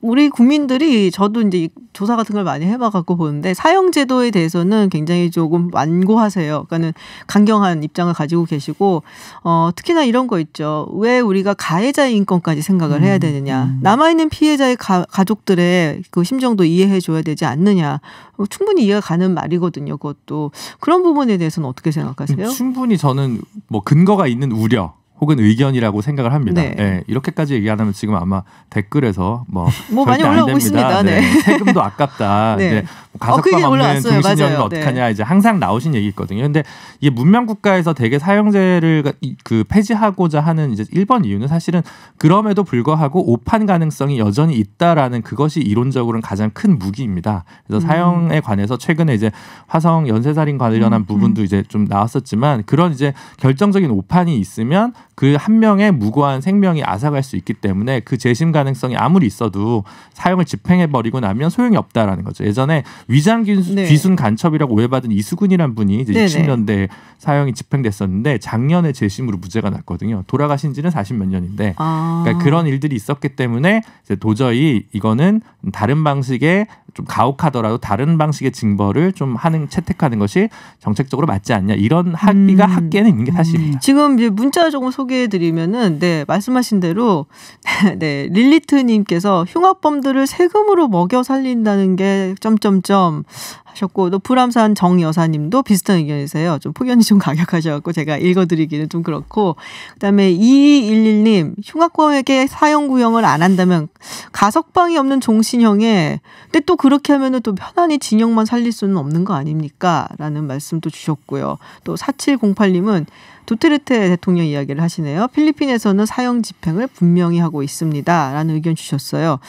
Speaker 2: 우리 국민들이 저도 이제 조사 같은 걸 많이 해봐갖고 보는데 사형제도에 대해서는 굉장히 조금 완고하세요. 그러니까는 강경한 입장을 가지고 계시고 어, 특히나 이런 거 있죠. 왜 우리가 가해자의 인권까지 생각을 해야 음, 되느냐? 음. 남아있는 피해자의 가, 가족들의 그 심정도 이해해줘야 되지 않느냐? 어, 충분히 이해가 가는 말이거든요. 그것도 그런 부분에 대해서는 어떻게 생각하세요?
Speaker 3: 충분히 저는 뭐 근거가 있는 우려 혹은 의견이라고 생각을 합니다. 네. 네. 이렇게까지 얘기하면 지금 아마 댓글에서 뭐, <laughs> 뭐 많이 올라오고 있습니다. 네. 네. 세금도 <laughs> 아깝다. 네. 뭐 어, 가석방 어, 없는 동신이면 어떡하냐 네. 이제 항상 나오신 얘기거든요. 있 근데 이게 문명 국가에서 대개 사형제를 그 폐지하고자 하는 이제 1번 이유는 사실은 그럼에도 불구하고 오판 가능성이 여전히 있다라는 그것이 이론적으로는 가장 큰 무기입니다. 그래서 음. 사형에 관해서 최근에 이제 화성 연쇄살인 관련한 음. 음. 부분도 이제 좀 나왔었지만 그런 이제 결정적인 오판이 있으면 그한 명의 무고한 생명이 앗아갈 수 있기 때문에 그 재심 가능성이 아무리 있어도 사형을 집행해 버리고 나면 소용이 없다라는 거죠. 예전에 위장 귀순 네. 기순 간첩이라고 오해받은 이수근이란 분이 이제 네네. 60년대 사형이 집행됐었는데 작년에 재심으로 무죄가 났거든요. 돌아가신 지는 40몇 년인데 아. 그러니까 그런 일들이 있었기 때문에 이제 도저히 이거는 다른 방식의 좀 가혹하더라도 다른 방식의 징벌을 좀 하는 채택하는 것이 정책적으로 맞지 않냐 이런 합의가 음. 학계는 있는 게 사실입니다.
Speaker 2: 지금 이제 문자 조금 소 소개해 드리면은 네, 말씀하신 대로 <laughs> 네, 릴리트 님께서 흉악범들을 세금으로 먹여 살린다는 게 점점점 하셨고 또 불암산 정 여사님도 비슷한 의견이세요. 좀폭견이좀 <laughs> 강력하셔갖고 제가 읽어드리기는 좀 그렇고 그다음에 2211님 흉악범에게 사형 구형을 안 한다면 가석방이 없는 종신형에 근데 또 그렇게 하면은 또 편안히 진영만 살릴 수는 없는 거 아닙니까? 라는 말씀도 주셨고요. 또 4708님은 두테르테 대통령 이야기를 하시네요. 필리핀에서는 사형 집행을 분명히 하고 있습니다. 라는 의견 주셨어요.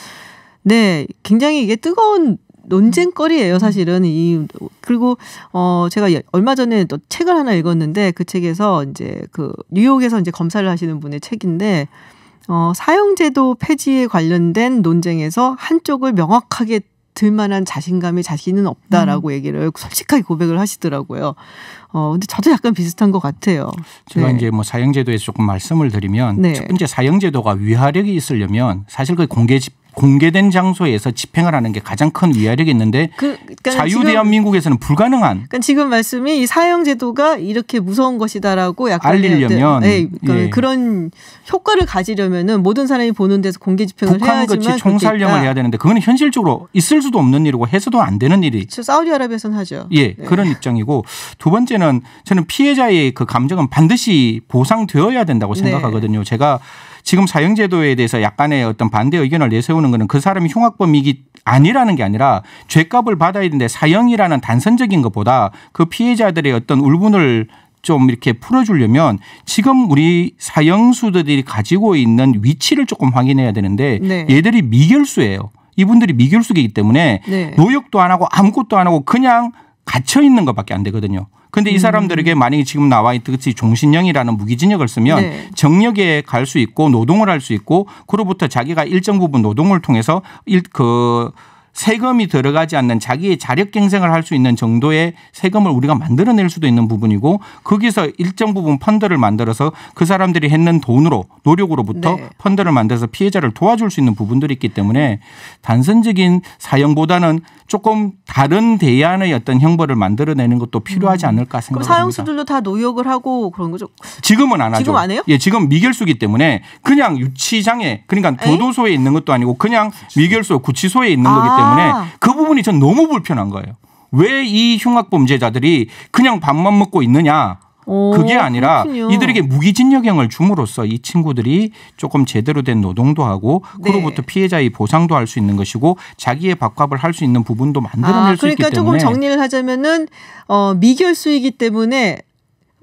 Speaker 2: 네, 굉장히 이게 뜨거운 논쟁거리예요, 사실은. 이 그리고 어 제가 예, 얼마 전에 또 책을 하나 읽었는데 그 책에서 이제 그 뉴욕에서 이제 검사를 하시는 분의 책인데 어 사형제도 폐지에 관련된 논쟁에서 한쪽을 명확하게 들만한 자신감이 자신은 없다라고 음. 얘기를 솔직하게 고백을 하시더라고요. 어 근데 저도 약간 비슷한 것 같아요. 제가 네.
Speaker 6: 이제 뭐 사형제도에서 조금 말씀을 드리면 네. 첫 번째 사형제도가 위화력이 있으려면 사실 그 공개 집 공개된 장소에서 집행을 하는 게 가장 큰 위화력이 있는데 그, 그러니까 자유 대한민국에서는 불가능한.
Speaker 2: 그러니까 지금 말씀이 사형 제도가 이렇게 무서운 것이다라고 약간 알리려면 네, 그러니까 예. 그런 효과를 가지려면은 모든 사람이 보는 데서 공개 집행을 북한 해야지만 같이 총살령을 해야
Speaker 6: 되는데 그거는 현실적으로 있을 수도 없는 일이고 해서도 안 되는 일이. 그렇죠.
Speaker 2: 사우디아라비아에서는 하죠. 예, 예, 그런
Speaker 6: 입장이고 두 번째는 저는 피해자의 그 감정은 반드시 보상되어야 된다고 네. 생각하거든요. 네. 제가 지금 사형제도에 대해서 약간의 어떤 반대 의견을 내세우는 것은 그 사람이 흉악범이기 아니라는 게 아니라 죄값을 받아야 되는데 사형이라는 단선적인 것보다 그 피해자들의 어떤 울분을 좀 이렇게 풀어주려면 지금 우리 사형수들이 가지고 있는 위치를 조금 확인해야 되는데 네. 얘들이 미결수예요. 이분들이 미결수이기 때문에 네. 노역도 안 하고 아무것도 안 하고 그냥 갇혀 있는 것밖에 안 되거든요. 근데 이 음. 사람들에게 만약에 지금 나와 있듯이 종신형이라는 무기징역을 쓰면 네. 정력에 갈 수 있고 노동을 할 수 있고 그로부터 자기가 일정 부분 노동을 통해서 일, 그 세금이 들어가지 않는 자기의 자력 경쟁을 할 수 있는 정도의 세금을 우리가 만들어낼 수도 있는 부분이고 거기서 일정 부분 펀드를 만들어서 그 사람들이 했는 돈으로 노력으로부터 네. 펀드를 만들어서 피해자를 도와줄 수 있는 부분들이 있기 때문에 단선적인 사형보다는 조금 다른 대안의 어떤 형벌을 만들어내는 것도 필요하지 음. 않을까 생각합니다. 그럼
Speaker 2: 사형수들도 다 노역을 하고 그런 거죠?
Speaker 6: 지금은 안 하죠. 지금 안 해요? 예, 지금 미결수기 때문에 그냥 유치장에 그러니까 교도소에 있는 것도 아니고 그냥 그렇죠. 미결소 구치소에 있는 거기 때문에. 아, 때문에 아. 그 부분이 전 너무 불편한 거예요. 왜 이 흉악범죄자들이 그냥 밥만 먹고 있느냐?
Speaker 7: 그게 아니라 그렇군요. 이들에게
Speaker 6: 무기징역형을 줌으로써 이 친구들이 조금 제대로 된 노동도 하고 네. 그로부터 피해자의 보상도 할 수 있는 것이고 자기의 밥값을 할 수 있는 부분도 만들어낼 아, 수 있기 때문에 그러니까 조금 정리를
Speaker 2: 하자면은 어, 미결수이기 때문에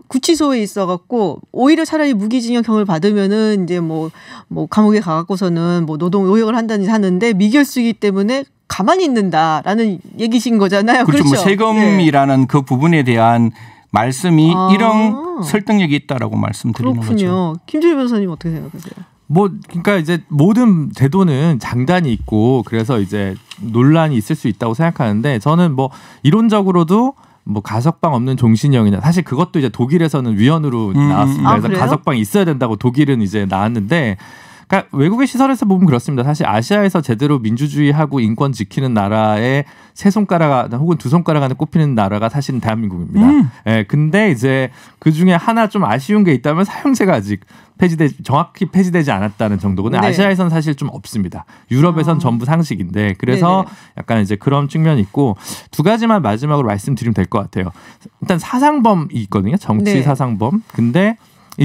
Speaker 2: 구치소에 있어갖고 오히려 차라리 무기징역형을 받으면은 이제 뭐뭐 뭐 감옥에 가갖고서는 뭐 노동 노역을 한다든지 하는데 미결수이기 때문에 가만히 있는다라는 얘기신 거잖아요. 그렇죠. 뭐 그렇죠. 뭐 세금이라는
Speaker 6: 네. 그 부분에 대한
Speaker 3: 말씀이 아. 이런 설득력이 있다라고 말씀드리는 그렇군요. 거죠.
Speaker 2: 그렇군요. 김준일 변호사님 어떻게 생각하세요?
Speaker 3: 뭐 그러니까 이제 모든 제도는 장단이 있고 그래서 이제 논란이 있을 수 있다고 생각하는데 저는 뭐 이론적으로도 뭐 가석방 없는 종신형이냐 사실 그것도 이제 독일에서는 위헌으로 음, 음, 음. 나왔습니다. 그래서 아, 가석방 이 있어야 된다고 독일은 이제 나왔는데 그러니까 외국의 시설에서 보면 그렇습니다. 사실 아시아에서 제대로 민주주의하고 인권 지키는 나라에 세 손가락 혹은 두 손가락 안에 꼽히는 나라가 사실은 대한민국입니다. 음. 예, 근데 이제 그 중에 하나 좀 아쉬운 게 있다면 사용세가 아직 폐지되 정확히 폐지되지 않았다는 정도고 네. 아시아에선 사실 좀 없습니다. 유럽에선 아. 전부 상식인데 그래서 네네. 약간 이제 그런 측면이 있고 두 가지만 마지막으로 말씀드리면 될 것 같아요. 일단 사상범이 있거든요. 정치 네. 사상범. 근데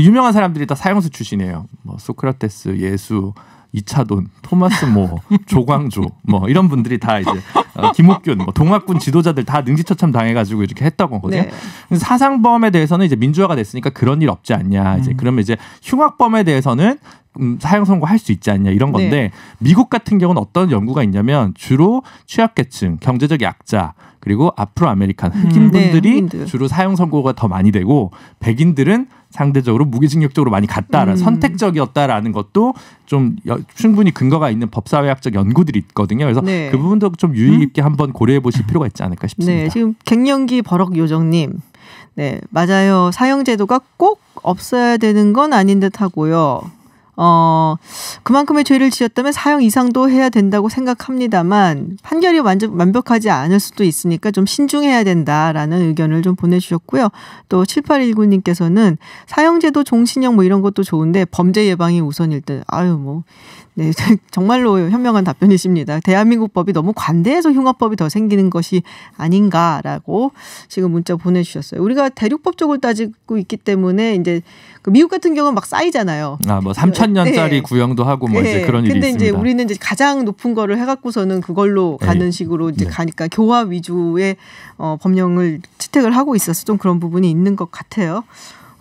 Speaker 3: 유명한 사람들이 다 사형수 출신이에요. 뭐 소크라테스, 예수, 이차돈, 토마스 모, <laughs> 조광조, 뭐 이런 분들이 다 이제 어, 김옥균, 뭐 동학군 지도자들 다 능지처참 당해가지고 이렇게 했다고 거든요. 네. 사상범에 대해서는 이제 민주화가 됐으니까 그런 일 없지 않냐. 이제 음. 그러면 이제 흉악범에 대해서는 음, 사형 선고할 수 있지 않냐 이런 네. 건데 네. 미국 같은 경우는 어떤 연구가 있냐면 주로 취약계층, 경제적 약자 그리고 앞으로 아메리칸 음. 흑인분들이 음, 네, 주로 사형 선고가 더 많이 되고 백인들은 상대적으로 무기징역적으로 많이 갔다라는 음. 선택적이었다라는 것도 좀 여, 충분히 근거가 있는 법사회학적 연구들이 있거든요. 그래서 네. 그 부분도 좀 유의 깊게 음? 한번 고려해 보실 필요가 있지 않을까 싶습니다.
Speaker 2: 네, 지금 갱년기 버럭 요정님. 네, 맞아요. 사형제도가 꼭 없어야 되는 건 아닌 듯 하고요. 어, 그만큼의 죄를 지었다면 사형 이상도 해야 된다고 생각합니다만 판결이 완전 완벽하지 않을 수도 있으니까 좀 신중해야 된다라는 의견을 좀 보내주셨고요. 또 7819님께서는 사형제도 종신형 뭐 이런 것도 좋은데 범죄 예방이 우선일 듯. 아유, 뭐 네, <laughs> 정말로 현명한 답변이십니다. 대한민국 법이 너무 관대해서 흉화법이 더 생기는 것이 아닌가라고 지금 문자 보내주셨어요. 우리가 대륙법 쪽을 따지고 있기 때문에 이제 그 미국 같은 경우는 막 쌓이잖아요. 아, 뭐 3,000년짜리 네. 구형도 하고 뭐 네. 이제 그런 일이 근데 있습니다. 근데 이제 우리는 이제 가장 높은 거를 해갖고서는 그걸로 가는 에 식으로 이제 네. 가니까 교화 위주의 어, 법령을 채택을 하고 있어서 좀 그런 부분이 있는 것 같아요.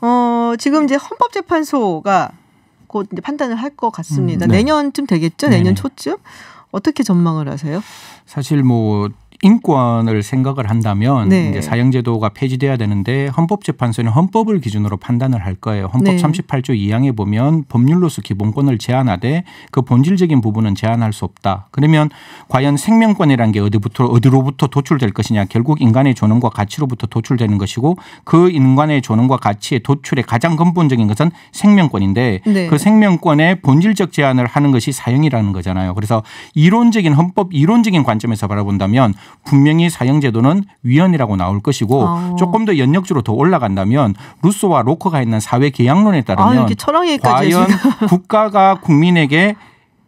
Speaker 2: 어, 지금 이제 헌법재판소가 곧 이제 판단을 할 것 같습니다. 음, 네. 내년쯤 되겠죠? 내년 네네. 초쯤? 어떻게 전망을 하세요?
Speaker 6: 사실 뭐 인권을 생각을 한다면 네. 이제 사형제도가 폐지돼야 되는데 헌법재판소는 헌법을 기준으로 판단을 할 거예요. 헌법 네. 38조 2항에 보면 법률로서 기본권을 제한하되 그 본질적인 부분은 제한할 수 없다. 그러면 과연 생명권이란 게 어디부터 어디로부터 도출될 것이냐? 결국 인간의 존엄과 가치로부터 도출되는 것이고 그 인간의 존엄과 가치의 도출의 가장 근본적인 것은 생명권인데 네. 그 생명권의 본질적 제한을 하는 것이 사형이라는 거잖아요. 그래서 이론적인 헌법 이론적인 관점에서 바라본다면 분명히 사형제도는 위헌이라고 나올 것이고 아. 조금 더 연역주로 더 올라간다면 루소와 로커가 있는 사회 계약론에 아, 따르면 아, 과연 국가가 국민에게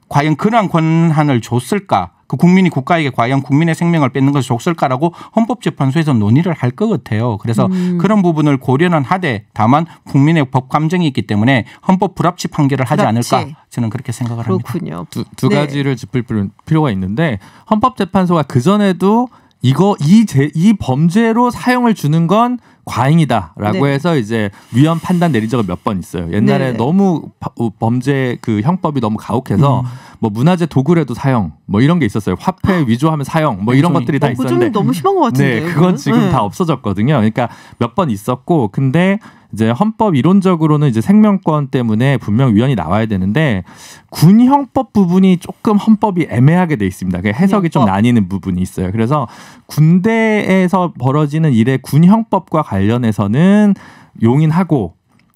Speaker 6: 과연 그한 권한을 줬을까 그 국민이 국가에게 과연 국민의 생명을 뺏는 것이 좋을까라고 헌법재판소에서 논의를 할 것 같아요. 그래서 음. 그런 부분을 고려는 하되 다만 국민의 법 감정이 있기 때문에 헌법 불합치 판결을 하지 불합치. 않을까
Speaker 3: 저는 그렇게 생각을 그렇군요. 합니다. 두, 두 네. 가지를 짚을 필요가 있는데 헌법재판소가 그 전에도 이거 이, 제, 이 범죄로 사용을 주는 건 과잉이다라고 네. 해서 이제 위헌 판단 내린 적을 몇 번 있어요. 옛날에 네. 너무 범죄 그 형법이 너무 가혹해서 음. 뭐 문화재 도구라도 사형 뭐 이런 게 있었어요. 화폐 위조하면 사형 뭐 어, 이런 것들이 다 어, 있었는데 너무 심한 것 같은데. 네, 그건 지금 네. 다 없어졌거든요. 그러니까 몇 번 있었고 근데 이제 헌법 이론적으로는 이제 생명권 때문에 분명 위헌이 나와야 되는데 군형법 부분이 조금 헌법이 애매하게 돼 있습니다. 그 해석이 좀 나뉘는 부분이 있어요. 그래서 군대에서 벌어지는 일에 군형법과 관련해서는 용인하고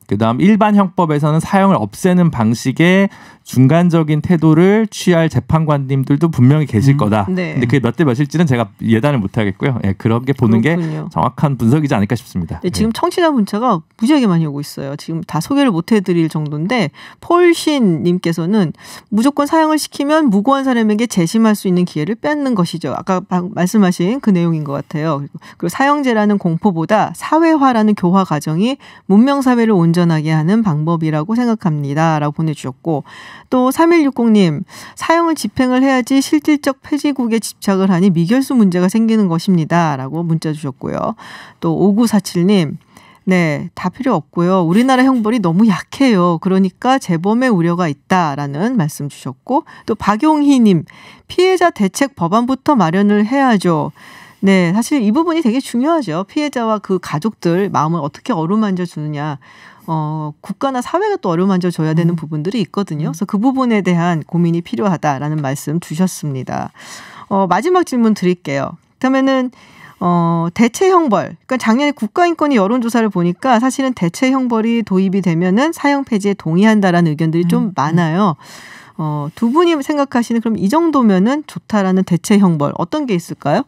Speaker 3: 그다음 일반 형법에서는 사형을 없애는 방식의 중간적인 태도를 취할 재판관님들도 분명히 계실 음, 거다. 네. 근데 그게 몇 대 몇일지는 제가 예단을 못 하겠고요. 예, 그렇게 보는 그렇군요. 게 정확한 분석이지 않을까 싶습니다.
Speaker 2: 네, 지금 예. 청취자 문자가 무지하게 많이 오고 있어요. 지금 다 소개를 못 해드릴 정도인데 폴신 님께서는 무조건 사형을 시키면 무고한 사람에게 재심할 수 있는 기회를 뺏는 것이죠. 아까 말씀하신 그 내용인 것 같아요. 그리고 사형제라는 공포보다 사회화라는 교화 과정이 문명 사회를 온전 히 안전하게 하는 방법이라고 생각합니다. 라고 보내주셨고 또 3160님 사형을 집행을 해야지 실질적 폐지국에 집착을 하니 미결수 문제가 생기는 것입니다. 라고 문자 주셨고요. 또 5947님 네, 다 필요 없고요. 우리나라 형벌이 너무 약해요. 그러니까 재범의 우려가 있다라는 말씀 주셨고 또 박용희님 피해자 대책 법안부터 마련을 해야죠. 네, 사실 이 부분이 되게 중요하죠. 피해자와 그 가족들 마음을 어떻게 어루만져 주느냐. 어, 국가나 사회가 또 어루만져 줘야 되는 음. 부분들이 있거든요. 음. 그래서 그 부분에 대한 고민이 필요하다라는 말씀 주셨습니다. 어, 마지막 질문 드릴게요. 그러면은 어, 대체 형벌. 그러니까 작년에 국가인권위 여론조사를 보니까 사실은 대체 형벌이 도입이 되면은 사형 폐지에 동의한다라는 의견들이 좀 음, 음. 많아요. 어, 두 분이 생각하시는 그럼 이 정도면은 좋다라는 대체 형벌 어떤 게 있을까요?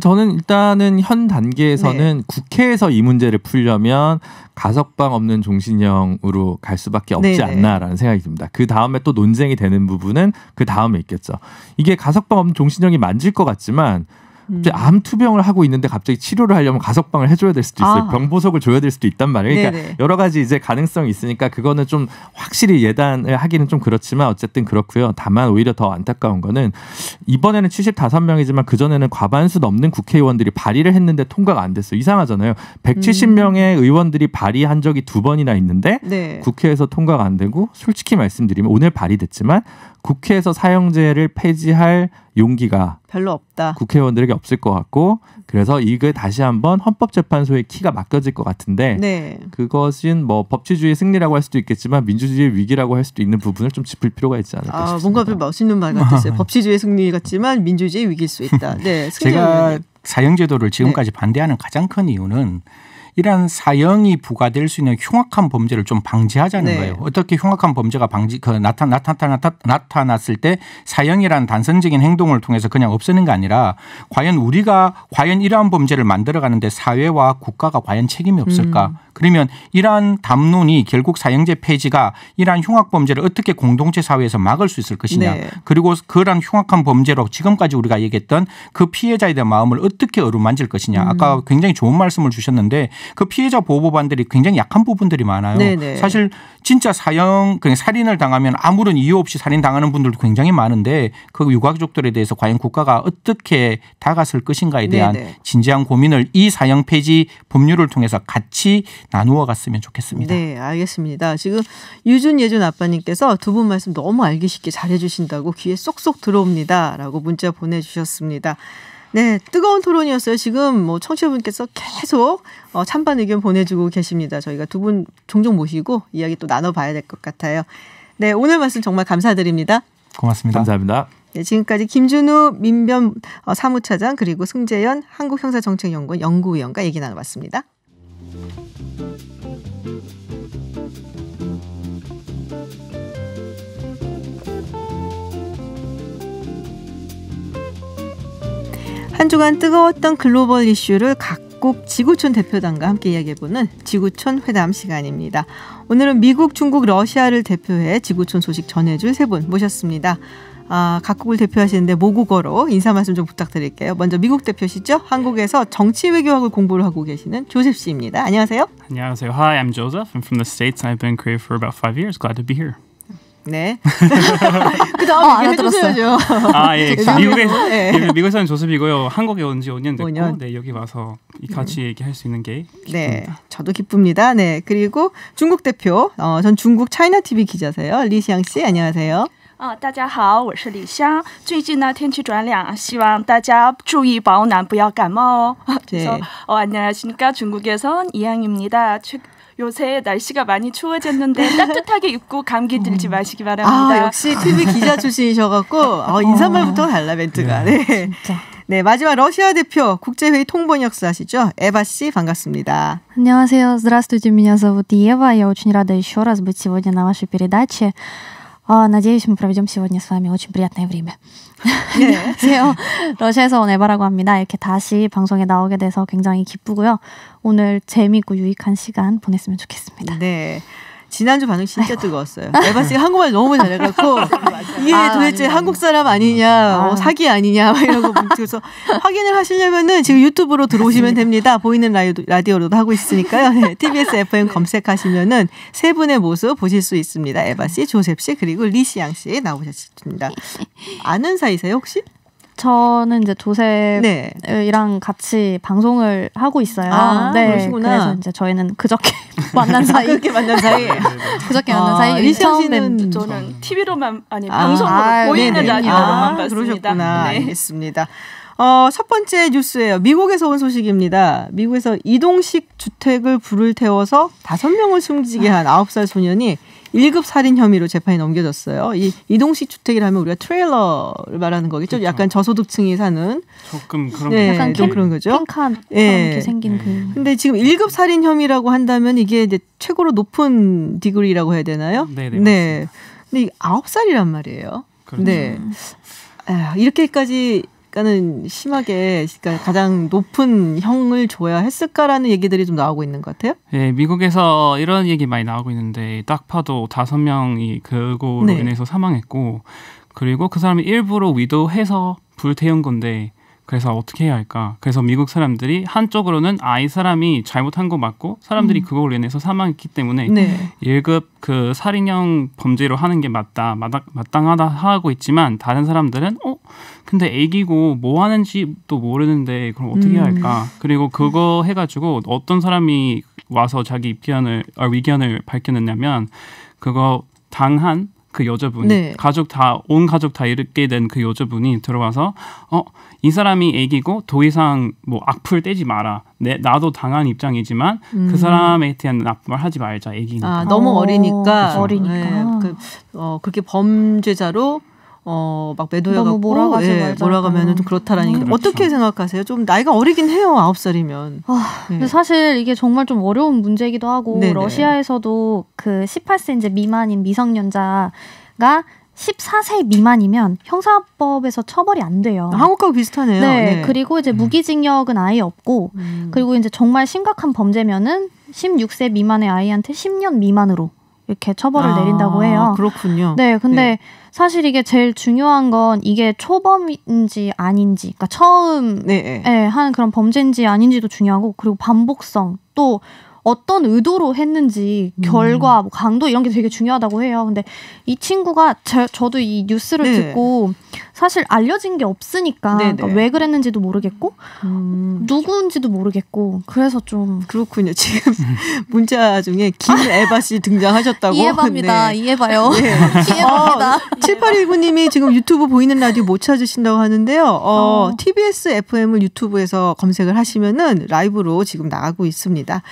Speaker 3: 저는 일단은 현 단계에서는 네. 국회에서 이 문제를 풀려면 가석방 없는 종신형으로 갈 수밖에 없지 네네. 않나라는 생각이 듭니다. 그 다음에 또 논쟁이 되는 부분은 그 다음에 있겠죠. 이게 가석방 없는 종신형이 만질 것 같지만 음. 암 투병을 하고 있는데 갑자기 치료를 하려면 가석방을 해줘야 될 수도 있어요. 아. 병보석을 줘야 될 수도 있단 말이에요. 그러니까 네네. 여러 가지 이제 가능성이 있으니까 그거는 좀 확실히 예단을 하기는 좀 그렇지만 어쨌든 그렇고요. 다만 오히려 더 안타까운 거는 이번에는 75명이지만 그 전에는 과반수 넘는 국회의원들이 발의를 했는데 통과가 안 됐어요. 이상하잖아요. 170명의 음. 의원들이 발의한 적이 두 번이나 있는데 네. 국회에서 통과가 안 되고 솔직히 말씀드리면 오늘 발의됐지만 국회에서 사형제를 폐지할 용기가 별로 없다. 국회의원들에게 없을 것 같고 그래서 이게 다시 한번 헌법재판소의 키가 맡겨질 것 같은데 네. 그것은 뭐 법치주의 승리라고 할 수도 있겠지만 민주주의의 위기라고 할 수도 있는 부분을 좀 짚을 필요가 있지 않을까
Speaker 2: 아, 싶습니다. 뭔가 좀 멋있는 말 같았어요. <laughs> 법치주의 승리 같지만 민주주의 위기일 수 있다. 네, 제가
Speaker 6: 사형제도를 지금까지 네. 반대하는 가장 큰 이유는 이러한 사형이 부과될 수 있는 흉악한 범죄를 좀 방지하자는 네. 거예요. 어떻게 흉악한 범죄가 방지 그 나타 나타 나타 나타났을 때 사형이란 단선적인 행동을 통해서 그냥 없애는 게 아니라 과연 우리가 과연 이러한 범죄를 만들어 가는데 사회와 국가가 과연 책임이 없을까? 음. 그러면 이러한 담론이 결국 사형제 폐지가 이러한 흉악 범죄를 어떻게 공동체 사회에서 막을 수 있을 것이냐. 네. 그리고 그러한 흉악한 범죄로 지금까지 우리가 얘기했던 그 피해자에 대한 마음을 어떻게 어루만질 것이냐. 음. 아까 굉장히 좋은 말씀을 주셨는데 그 피해자 보호반들이 굉장히 약한 부분들이 많아요. 네네. 네. 사실 진짜 사형 그냥 살인을 당하면 아무런 이유 없이 살인 당하는 분들도 굉장히 많은데 그 유가족들에 대해서 과연 국가가 어떻게 다가설 것인가에 네, 대한 네네. 진지한 고민을 이 사형 폐지 법률을 통해서 같이 나누어 갔으면 좋겠습니다.
Speaker 2: 네, 알겠습니다. 지금 유준 예준 아빠님께서 두 분 말씀 너무 알기 쉽게 잘해 주신다고 귀에 쏙쏙 들어옵니다라고 문자 보내 주셨습니다. 네, 뜨거운 토론이었어요. 지금 뭐 청취자분께서 계속 어, 찬반 의견 보내주고 계십니다. 저희가 두 분 종종 모시고 이야기 또 나눠봐야 될 것 같아요. 네, 오늘 말씀 정말 감사드립니다.
Speaker 3: 고맙습니다. 감사합니다.
Speaker 2: 네, 지금까지 김준우 민변 어, 사무차장 그리고 승재현 한국형사정책연구원 연구위원과 얘기 나눠봤습니다. 한 주간 뜨거웠던 글로벌 이슈를 각국 지구촌 대표단과 함께 이야기해보는 지구촌 회담 시간입니다. 오늘은 미국, 중국, 러시아를 대표해 지구촌 소식 전해줄 세 분 모셨습니다. 아, 각국을 대표하시는데 모국어로 인사 말씀 좀 부탁드릴게요. 먼저 미국 대표시죠? 한국에서 네. 정치 외교학을 공부를 하고 계시는 조셉 씨입니다. 안녕하세요.
Speaker 7: 안녕하세요. Hi, I'm Joseph. I'm from the States. I've been Korea for about five years. Glad to be here.
Speaker 2: 네. <laughs> 그 다음 어, 해주세요. 아 예. 미국에 네. 미국에서는
Speaker 7: 네. 예, 조습이고요. 한국에 온지 5년 됐고, 5년. 네 여기 와서 같이 네. 얘기할 수 있는 게
Speaker 2: 네, 기쁩니다. 네, 저도 기쁩니다. 네, 그리고 중국 대표 어, 전 중국 차이나 TV 기자세요. 리시양 씨, 안녕하세요.
Speaker 5: 啊，大家好，我是李湘。最近呢，天气转凉，希望大家注意保暖，不要感冒哦。对，哦，안녕하십니까중국에선이양입니다 아, 요새 날씨가 많이 추워졌는데 따뜻하게 입고 감기 들지 마시기 바랍니다. 아, 역시 TV 기자
Speaker 2: 출신이셔갖고 어, 인사말부터 달라 멘트가. 네. 네. 네, 마지막 러시아 대표 국제회의 통번 역사시죠. 에바 씨 반갑습니다.
Speaker 4: 안녕하세요. Здравствуйте, меня зовут Ева. Я очень рада еще раз быть сегодня на вашей передаче. Надеюсь, мы проведем сегодня с вами очень приятное время. 네. 안녕하세요. 러시아에서 온 에바라고 합니다. 이렇게 다시 방송에 나오게 돼서 굉장히 기쁘고요. 오늘 재미있고 유익한 시간 보냈으면 좋겠습니다. 네. 지난주 반응 진짜
Speaker 2: 뜨거웠어요. 에바 씨가 한국말 너무 잘해갖고
Speaker 4: 이게 아, 도대체 아니요. 한국 사람 아니냐, 어, 사기 아니냐
Speaker 2: 막 이러고 그래서 확인을 하시려면은 지금 유튜브로 들어오시면 됩니다. 보이는 라디오로도 하고 있으니까요. 네, TBS FM 검색하시면은 세 분의 모습 보실 수 있습니다. 에바 씨, 조셉 씨 그리고 리시양 씨 나오셨습니다. 아는 사이세요 혹시?
Speaker 4: 저는 이제 조셉이랑 네. 같이 방송을 하고 있어요. 아, 네. 그러시구나. 그래서 이제 저희는 그저께 만난 사이 그렇게 만난 사이 아, 그저께 만난 아, 사이 이시 씨는
Speaker 5: 저는 TV로만 아니 아, 방송으로 아, 보이는 라디오로만 아, 봤습니다. 그러 네.
Speaker 2: 알습니다 어, 첫 번째 뉴스예요. 미국에서 온 소식입니다. 미국에서 이동식 주택을 불을 태워서 다섯 명을 숨지게 한 아홉 살 소년이 1급 살인 혐의로 재판이 넘겨졌어요. 이 이동식 주택이라면 우리가 트레일러를 말하는 거겠죠. 그렇죠. 약간 저소득층이 사는
Speaker 7: 조금 그런 네, 약간 좀 그런 거죠. 캔칸 네. 생긴 그. 네.
Speaker 2: 근데 지금 1급 살인 혐의라고 한다면 이게 이제 최고로 높은 디그리라고 해야 되나요? 네네, 네. 네, 네. 맞 근데 9살이란 말이에요. 그렇죠. 네. 음. 아, 이렇게까지 그러니까는 심하게 그러니까 가장 높은 형을 줘야 했을까라는 얘기들이 좀 나오고 있는 것 같아요.
Speaker 7: 네, 미국에서 이런 얘기 많이 나오고 있는데 딱 봐도 다섯 명이 그거로 네. 인해서 사망했고 그리고 그 사람이 일부러 위도해서 불태운 건데 그래서 어떻게 해야 할까? 그래서 미국 사람들이 한쪽으로는 아이 사람이 잘못한 거 맞고 사람들이 음. 그걸로 인해서 사망했기 때문에 네. 1급 그 살인형 범죄로 하는 게 맞다 마땅하다 하고 있지만 다른 사람들은 어 근데 애기고 뭐 하는지도 모르는데 그럼 어떻게 음. 해야 할까? 그리고 그거 해가지고 어떤 사람이 와서 자기 입견을 아, 의견을 밝혀냈냐면 그거 당한 그 여자분 네. 가족 다 온 가족 다 이렇게 된 그 여자분이 들어와서 어이 사람이 애기고 더 이상 뭐 악플 떼지 마라 내 나도 당한 입장이지만 그 음. 그 사람에 대한 나쁜 말 하지 말자 아, 애기니까 아, 너무 어, 어리니까 그렇 네,
Speaker 2: 어리니까 네, 그, 어, 그렇게 범죄자로 어, 막 매도해 갖고 몰아가지 예, 몰아가면은 좀 그렇다라는 음. 그렇죠. 어떻게 생각하세요? 좀 나이가 어리긴 해요. 아홉 살이면. 아, 예. 근데 네.
Speaker 4: 사실 이게 정말 좀 어려운 문제이기도 하고 네네. 러시아에서도 그 18세 이제 미만인 미성년자가 14세 미만이면 형사법에서 처벌이 안 돼요. 한국과 비슷하네요. 네, 네. 그리고 이제 음. 무기징역은 아예 없고, 음. 그리고 이제 정말 심각한 범죄면은 16세 미만의 아이한테 10년 미만으로 이렇게 처벌을 아, 내린다고 해요.
Speaker 2: 그렇군요. 네, 근데
Speaker 4: 네. 사실 이게 제일 중요한 건 이게 초범인지 아닌지, 그러니까 처음에 네, 네. 예, 한 그런 범죄인지 아닌지도 중요하고 그리고 반복성 또 어떤 의도로 했는지 음. 결과 음. 뭐 강도 이런 게 되게 중요하다고 해요. 근데 이 친구가 저, 저도 이 뉴스를 네. 듣고 사실 알려진 게 없으니까 네, 그러니까 네. 왜 그랬는지도 모르겠고 음. 누구인지도 모르겠고 그래서 좀 그렇군요. 지금
Speaker 2: <laughs> 문자 중에 김에바 아. 씨 등장하셨다고 이에바니다 네. 이에바요. 네. <laughs> 이에바니다 어, 7 8 1님이 지금 유튜브 보이는 라디오 못 찾으신다고 하는데요. 어, 어. TBS FM을 유튜브에서 검색을 하시면은 라이브로 지금 나가고 있습니다.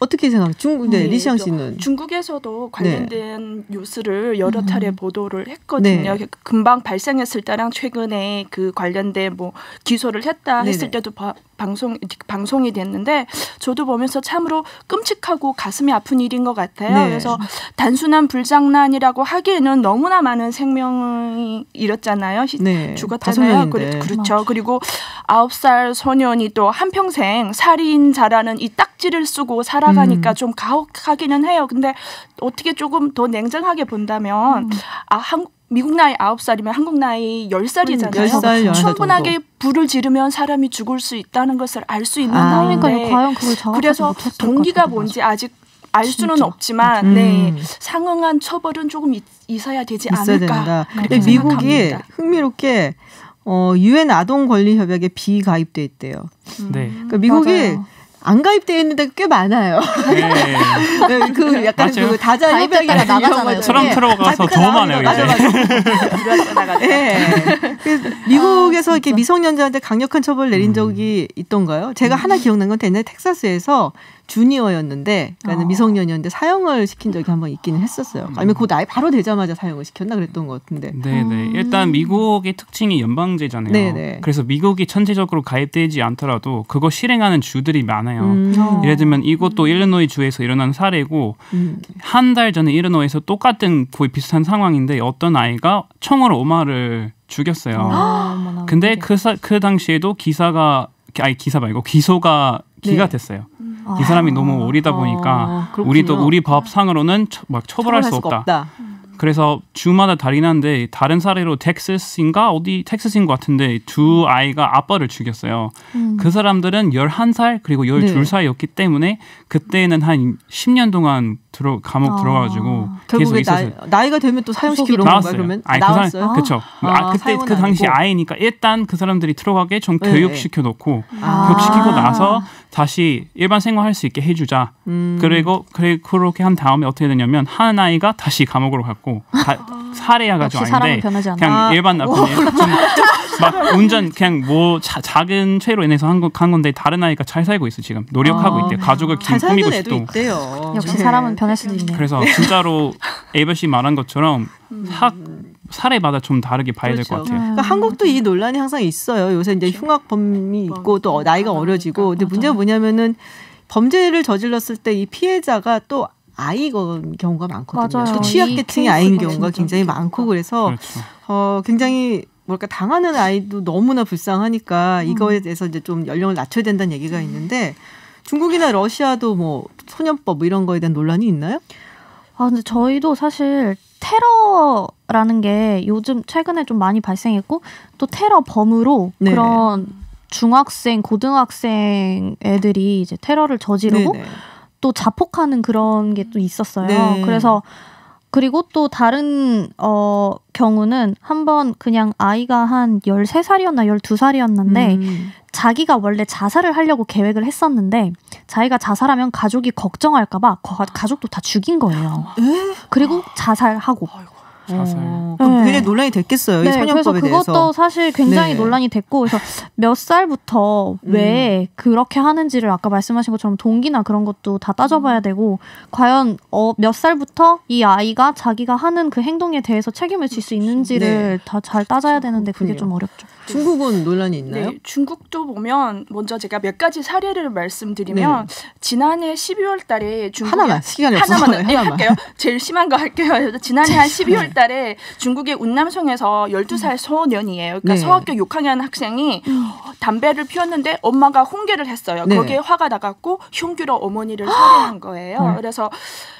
Speaker 2: 어떻게 생각하세요? 중, 네, 네, 리샹 씨는
Speaker 5: 중국에서도 관련된 네. 뉴스를 여러 차례 보도를 했거든요. 네. 그 금방 발생했을 때랑 최근에 그 관련된 뭐 기소를 했다 했을 때도 바, 방송 방송이 됐는데 저도 보면서 참으로 끔찍하고 가슴이 아픈 일인 것 같아요. 네. 그래서 단순한 불장난이라고 하기에는 너무나 많은 생명이 잃었잖아요. 네. 죽었잖아요. 그, 그렇죠. 음. 그리고 아홉 살 소년이 또 한평생 살인자라는 이 딱지를 쓰고 살아가니까 음. 좀 가혹하기는 해요. 근데 어떻게 조금 더 냉정하게 본다면 음. 아 한, 미국 나이 아홉 살이면 한국 나이 열살이잖아요 10살, 충분하게 정도. 불을 지르면 사람이 죽을 수 있다는 것을 알 수 있는 아, 나이인데 그러니까 그래서 동기가 뭔지 아직 알 수는 없지만 음. 네, 상응한 처벌은 조금 있, 어야 되지 않을까. 근데 미국이
Speaker 2: 흥미롭게 어, 유엔 아동 권리 협약에 비가입돼 있대요.
Speaker 5: 음. 네. 그러니까 미국이 맞아요.
Speaker 2: 안 가입되어 있는데 꽤 많아요. 네. <laughs> 그 약간 그 다자 협약이나 나가잖아요. 트럼 뭐 들어가서 더 많아요. 맞아, 맞아. <laughs> 네. 그 미국에서 아, 이렇게 미성년자한테 강력한 처벌을 내린 음. 적이 있던가요? 제가 음. 하나 기억난 건 옛날에 텍사스에서 주니어였는데 그러니까 어. 미성년이었는데 사형을 시킨 적이 한번 있기는 했었어요. 그러니까 아니면 음. 그 나이 바로 되자마자 사형을 시켰나 그랬던 것 같은데. 네네. 네.
Speaker 7: 음. 일단 미국의 특징이 연방제잖아요. 네네. 네. 그래서 미국이 천재적으로 가입되지 않더라도 그거 실행하는 주들이 많아요. 음. 음. 어. 예를 들면 이것도 음. 일리노이 주에서 일어난 사례고 음. 한달 전에 일리노이에서 똑같은 거의 비슷한 상황인데 어떤 아이가 총으로 오마를 죽였어요. 어. <gasps> 근데 그, 사, 그 당시에도 기사가 아니 기사 말고 기소가 기가 네. 됐어요. 음. 이 사람이 너무 아. 오리다 보니까 아, 우리도 우리 법상으로는 처, 막 처벌할 수 없다. 없다. 그래서 주마다 다르긴 한데 다른 사례로 텍사스인가 어디 텍사스인 것 같은데 두 음. 아이가 아빠를 죽였어요. 음. 그 사람들은 1 1살 그리고 1 2살이었기 때문에 그때는 한1 0년 동안 들어 감옥 아. 들어가지고 계속 있었어요.
Speaker 2: 나이, 가 되면 또사용시키는 건가요? 그러면 아니, 아, 그 사람, 그쵸. 아, 아, 그때 그 당시 아니고.
Speaker 7: 아이니까 일단 그 사람들이 들어가게 좀 네. 교육시켜 놓고 아. 교육시키고 나서 다시 일반 생활할 수 있게 해주자. 음. 그리고 그래 그렇게 한 다음에 어떻게 되냐면 한 아이가 다시 감옥으로 갔고 다, 아. 살해야가 좀 아닌데 그냥 일반 나쁜 막 운전 그냥 뭐 자, 작은 죄로 인해서 한, 건데 다른 아이가 잘 살고 있어 지금 노력하고 있대 가족을 기, 꾸고 싶고
Speaker 4: 있대요. 역시 네. 사람은 변 전할 수도 있네요. 그래서
Speaker 7: 진짜로 에이벨 씨 말한 것처럼 학 사례마다 좀 다르게 봐야 그렇죠. 될것 같아요. 그러니까
Speaker 2: 한국도 이 논란이 항상 있어요. 요새 이제 그렇죠. 흉악범이 있고 또 나이가 어려지고 근데 문제가 뭐냐면은 범죄를 저질렀을 때 이 피해자가 또 아이 경우가 많거든요.
Speaker 4: 맞아요. 취약계층이 아이인
Speaker 2: 경우가 굉장히 많고 그래서 그렇죠. 어 굉장히 뭘까 당하는 아이도 너무나 불쌍하니까 이거에 음. 대해서 이제 좀 연령을 낮춰야 된다는 얘기가 있는데 중국이나 러시아도 뭐 소년법 뭐 이런 거에 대한 논란이 있나요?
Speaker 4: 아 근데 저희도 사실 테러라는 게 요즘 최근에 좀 많이 발생했고 또 테러 범으로 네. 그런 중학생, 고등학생 애들이 이제 테러를 저지르고 네또 자폭하는 그런 게 또 있었어요. 네. 그래서 그리고 또 다른 어 경우는 한번 그냥 아이가 한 13살이었나 12살이었는데 음. 자기가 원래 자살을 하려고 계획을 했었는데 자기가 자살하면 가족이 걱정할까 봐 가족도 다 죽인 거예요. 에? 그리고 자살하고 아이고. 사설. 어, 그럼 되 네. 논란이
Speaker 2: 됐겠어요. 네, 이 선양법에 그래서 그것도 사실 굉장히 네. 논란이
Speaker 4: 됐고 그래서 몇 살부터 음. 그렇게 하는지를 아까 말씀하신 것처럼 동기나 그런 것도 다 따져봐야 음. 되고 과연 어, 몇 살부터 이 아이가 자기가 하는 그 행동에 대해서 책임을 질수 네. 있는지를 네. 다잘 따져야 되는데 그게 좀 어렵죠. 네.
Speaker 5: 중국은 논란이 있나요? 네, 중국도 보면 먼저 제가 몇 가지 사례를 말씀드리면 네. 지난해 12월 달에 중국 하나만 시간이 없어서 하나만, 예, 할게요. 제일 심한 거 할게요. 지난해 한 12월 달에 중국의 운남성에서 12살 음. 소년이에요. 그러니까 네. 서학교 6학년 학생이 음. 담배를 피웠는데 엄마가 홍계를 했어요. 네. 거기에 화가 나갔고 흉기로 어머니를 살해한 <gasps> 거예요. 음. 그래서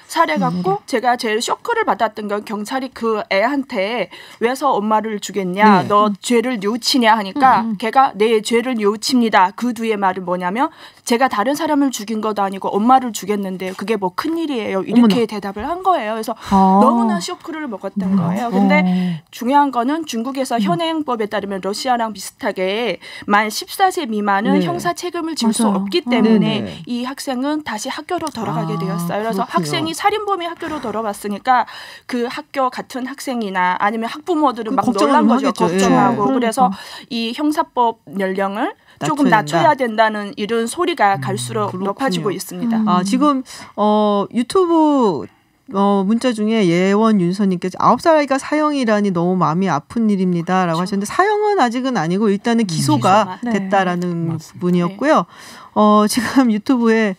Speaker 5: 살해갖고 음. 제가 제일 쇼크를 받았던 건 경찰이 그 애한테 왜서 엄마를 죽였냐 네. 너 죄를 뉘우치냐 하니까 음, 음. 걔가 내 죄를 뉘우칩니다 그 뒤에 말은 뭐냐면 제가 다른 사람을 죽인 것도 아니고 엄마를 죽였는데 그게 뭐 큰일이에요 이렇게 어머나. 대답을 한 거예요 그래서 아. 너무나 쇼크를 먹었던 음. 거예요 어. 근데 어. 중요한 거는 중국에서 음. 현행법에 따르면 러시아랑 비슷하게 만 14세 미만은 네. 형사 책임을 질 수 없기 때문에 음, 네이 학생은 다시 학교로 돌아가게 아, 되었어요 그래서 그렇구나. 학생이 살인범이 학교로 돌아왔으니까 그 학교 같은 학생이나 아니면 학부모들은 그 막 놀란 거죠. 하겠죠. 예. 걱정하고. 예. 그러니까. 그래서 음. 이 형사법 연령을 조금 낮춰야, 낮춰 된다는 이런 소리가 음, 갈수록 음, 높아지고 있습니다. 아, 음. 아,
Speaker 2: 지금 어, 유튜브 어, 문자 중에 예원 윤서님께서 아홉 살 아이가 사형이라니 너무 마음이 아픈 일입니다라고 그렇죠. 하셨는데 사형은 아직은 아니고 일단은 기소가 음, 됐다라는 네. 부분이었고요. 어, 지금 유튜브에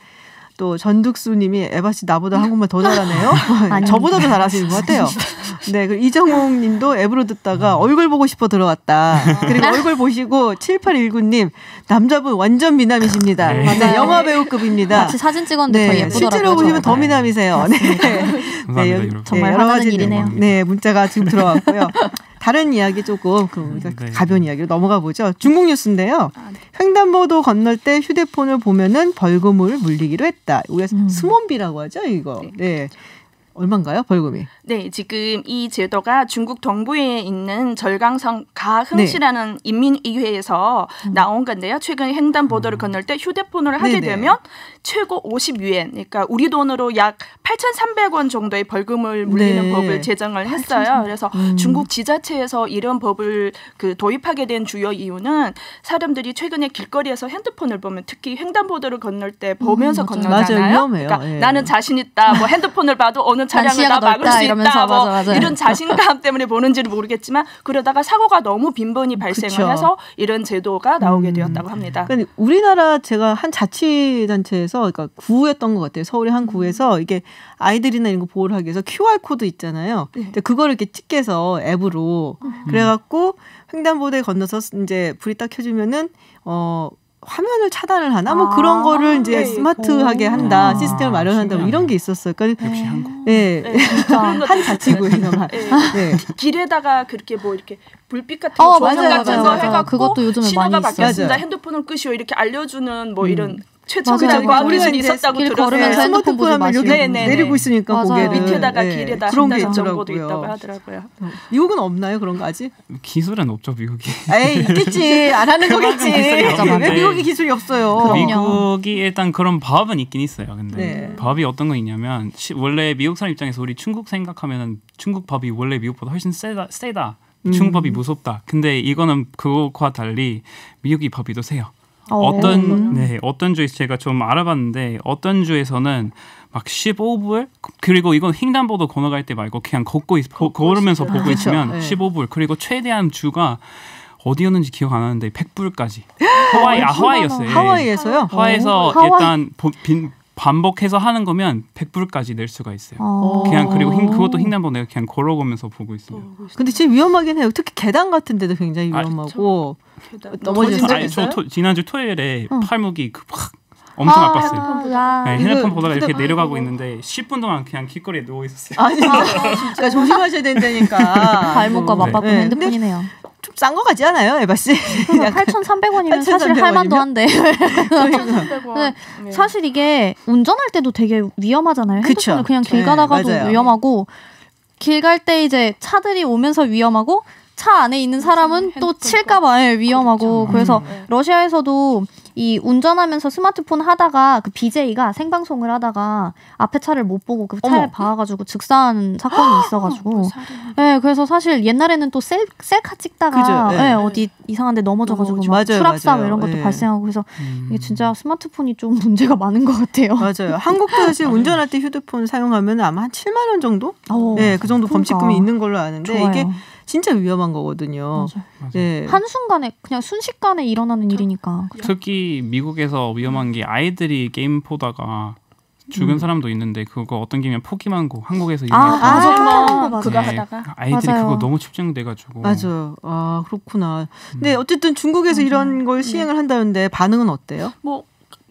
Speaker 2: 또 전득수님이 에바 씨 나보다 <laughs> 한국말 더 잘하네요. <laughs> 저보다 도 잘하시는 것 같아요. 네, 그리고 이정옥님도 앱으로 듣다가 음. 얼굴 보고 싶어 들어왔다. 그리고 아. 얼굴 보시고 7819님 남자분 완전 미남이십니다. 네. 맞아 영화 배우급입니다. 마치 사진 찍었는데 네, 더 예쁘더라고요. 실제로 보시면 더 네. 미남이세요. 네, <laughs> 네, 네, 정말 여러 가지 일이네요. 네, 문자가 지금 들어왔고요. 다른 이야기 조금 그 음, 네. 가벼운 이야기로 넘어가 보죠. 중국 뉴스인데요. 아, 네. 횡단보도 건널 때 휴대폰을 보면은 벌금을 물리기로 했다. 우리가 음. 스몬비라고 하죠, 이거. 네. 네. 그렇죠. 얼마인가요? 벌금이?
Speaker 5: 네, 지금 이 제도가 중국 동부에 있는 절강성 가흥시라는 네. 인민의회에서 음. 나온 건데요. 최근 횡단 보도를 음. 건널 때 휴대폰을 하게 네네. 되면 최고 5 0위엔 그러니까 우리 돈으로 약 8,300원 정도의 벌금을 물리는 네. 법을 제정을 했어요. 8 그래서 음. 중국 지자체에서 이런 법을 그 도입하게 된 주요 이유는 사람들이 최근에 길거리에서 핸드폰을 보면 특히 횡단 보도를 건널 때 보면서 음, 건너잖아요. 맞아요. 위험해요. 그러니까 예. 나는 자신 있다. 뭐 핸드폰을 봐도 어느 차량을 막을 수 있다. 맞아, 뭐 맞아, 이런 자신감 때문에 보는지는 모르겠지만 그러다가 사고가 너무 빈번히 발생을 그쵸. 해서 이런 제도가 나오게 음. 되었다고 합니다.
Speaker 2: 그러니까 우리나라 제가 한 자치단체에서 그러니까 구했던 것 같아요. 서울의 한 음. 구에서 이게 아이들이나 이런 거 보호를 하기 위해서 QR 코드 있잖아요. 네. 그거를 이렇게 찍게서 앱으로 음. 그래갖고 횡단보도에 건너서 이제 불이 딱 켜지면은 어 화면을 차단을 하나 뭐 그런 아, 거를 이제 네. 스마트하게 한다 아, 시스템을 마련한다 뭐 이런 게 있었어요. 그러니까 역시 한국. 예. 네, 예. 그러니까 한 자치구에서만.
Speaker 4: 네.
Speaker 5: 길에다가 그렇게 뭐 이렇게 불빛 같은 어, 거 조명 같은 거 해갖고
Speaker 4: 그것도 요즘에 신호가 많이 바뀌었습니다.
Speaker 5: 핸드폰을 끄시오 이렇게 알려주는 뭐 음. 이런 최첨단과 아리는 있었다고 들었어요. 스마트폰 하면 여기 네 내리고 있으니까 고개 밑에다가 네. 길에다 그런 게 정보도 있다고
Speaker 2: 하더라고요. 미국은 음. 없나요 그런 거 아직?
Speaker 7: 기술은 없죠 미국이. 에이
Speaker 2: 있겠지 안 하는 거겠지. 왜 미국이 기술이 없어요? 그럼요.
Speaker 7: 미국이 일단 그런 밥은 있긴 있어요. 근데 네. 밥이 어떤 거 있냐면 원래 미국 사람 입장에서 우리 중국 생각하면 중국 밥이 원래 미국보다 훨씬 세다. 세다. 중국 밥이 음. 무섭다. 근데 이거는 그거와 달리 미국이 밥이 더 세요. 어, 어떤 네. 네, 어떤 주에서 제가 좀 알아봤는데 어떤 주에서는 막 15불 그리고 이건 횡단보도 건너갈 때 말고 그냥 걷고 있, 걷고 걸으면서 싶어요. 보고 있으면 그렇죠. 네. 15불 그리고 최대한 주가 어디였는지 기억 안 나는데 100불까지 <gasps> 하와이 아 하와이였어요. 예. 하와이에서요? 하와이에서 오, 어, 일단 하와이? 빈 반복해서 하는 거면 100불까지 낼 수가 있어요. 아 그냥 그리고 흰, 그것도 흰남보 어. 내가 그냥 걸어보면서 보고 있어요.
Speaker 2: 근데 진짜 위험하긴 해요. 특히 계단 같은 데도 굉장히 아, 위험하고 넘어진 적
Speaker 7: 있어요? 저 지난주 토요일에 어. 팔목이 그 확 엄청 아, 팠어요 아, 네, 핸드폰 보다가 이렇게 아, 내려가고 있는데 10분 동안 그냥 길거리에 누워 있었어요. 아, <laughs> 진짜.
Speaker 4: 그 조심하셔야
Speaker 2: 된다니까.
Speaker 4: 발목과 맞바꾼 네. 핸드폰이네요. 좀싼거 같지 않아요, 에바 씨? 8,300원이면 <laughs> 사실 할 만도 한데. 네. 예. 사실 이게 운전할 때도 되게 위험하잖아요. 그쵸. 그냥 길 네, 가다가도 네, 위험하고 길 갈 때 이제 차들이 오면서 위험하고 차 안에 있는 그렇죠. 사람은 또 칠까봐 예, 위험하고 그렇죠. 그래서 음, 음. 러시아에서도 이 운전하면서 스마트폰 하다가 그 BJ가 생방송을 하다가 앞에 차를 못 보고 그차를 어머. 박가지고 즉사한 사건이 <gasps> 있어가지고 예 네, 그래서 사실 옛날에는 또 셀, 셀카 찍다가 네. 네, 어디 이상한데 넘어져가지고 막 추락사 뭐 맞 이런 것도 발생하고 그래서 음. 이게 진짜 스마트폰이 좀 <laughs> 문제가 많은 것 같아요 맞아요 한국도 사실 음. 운전할 때 휴대폰 사용하면 아마 한 7만 원 정도 어. 예그 정도 그러니까. 범칙금이
Speaker 2: 있는 걸로 아는데 좋아요. 이게 진짜 위험한 거거든요. 맞아요.
Speaker 7: 예.
Speaker 4: 한순간에 그냥 순식간에 일어나는 일이니까.
Speaker 7: 특히 미국에서 위험한 게 아이들이 게임 보다가 죽은 음. 사람도 있는데 그거 어떤 김에 포기만 고 한국에서 아, 아 정말 아, 그거 하다가 아이들이 맞아요. 그거 너무 집중돼가지고
Speaker 2: 맞아 아 그렇구나 네, 음. 근 어쨌든 중국에서 음. 이런 걸 시행을 한다는데 반응은 어때요?
Speaker 5: 뭐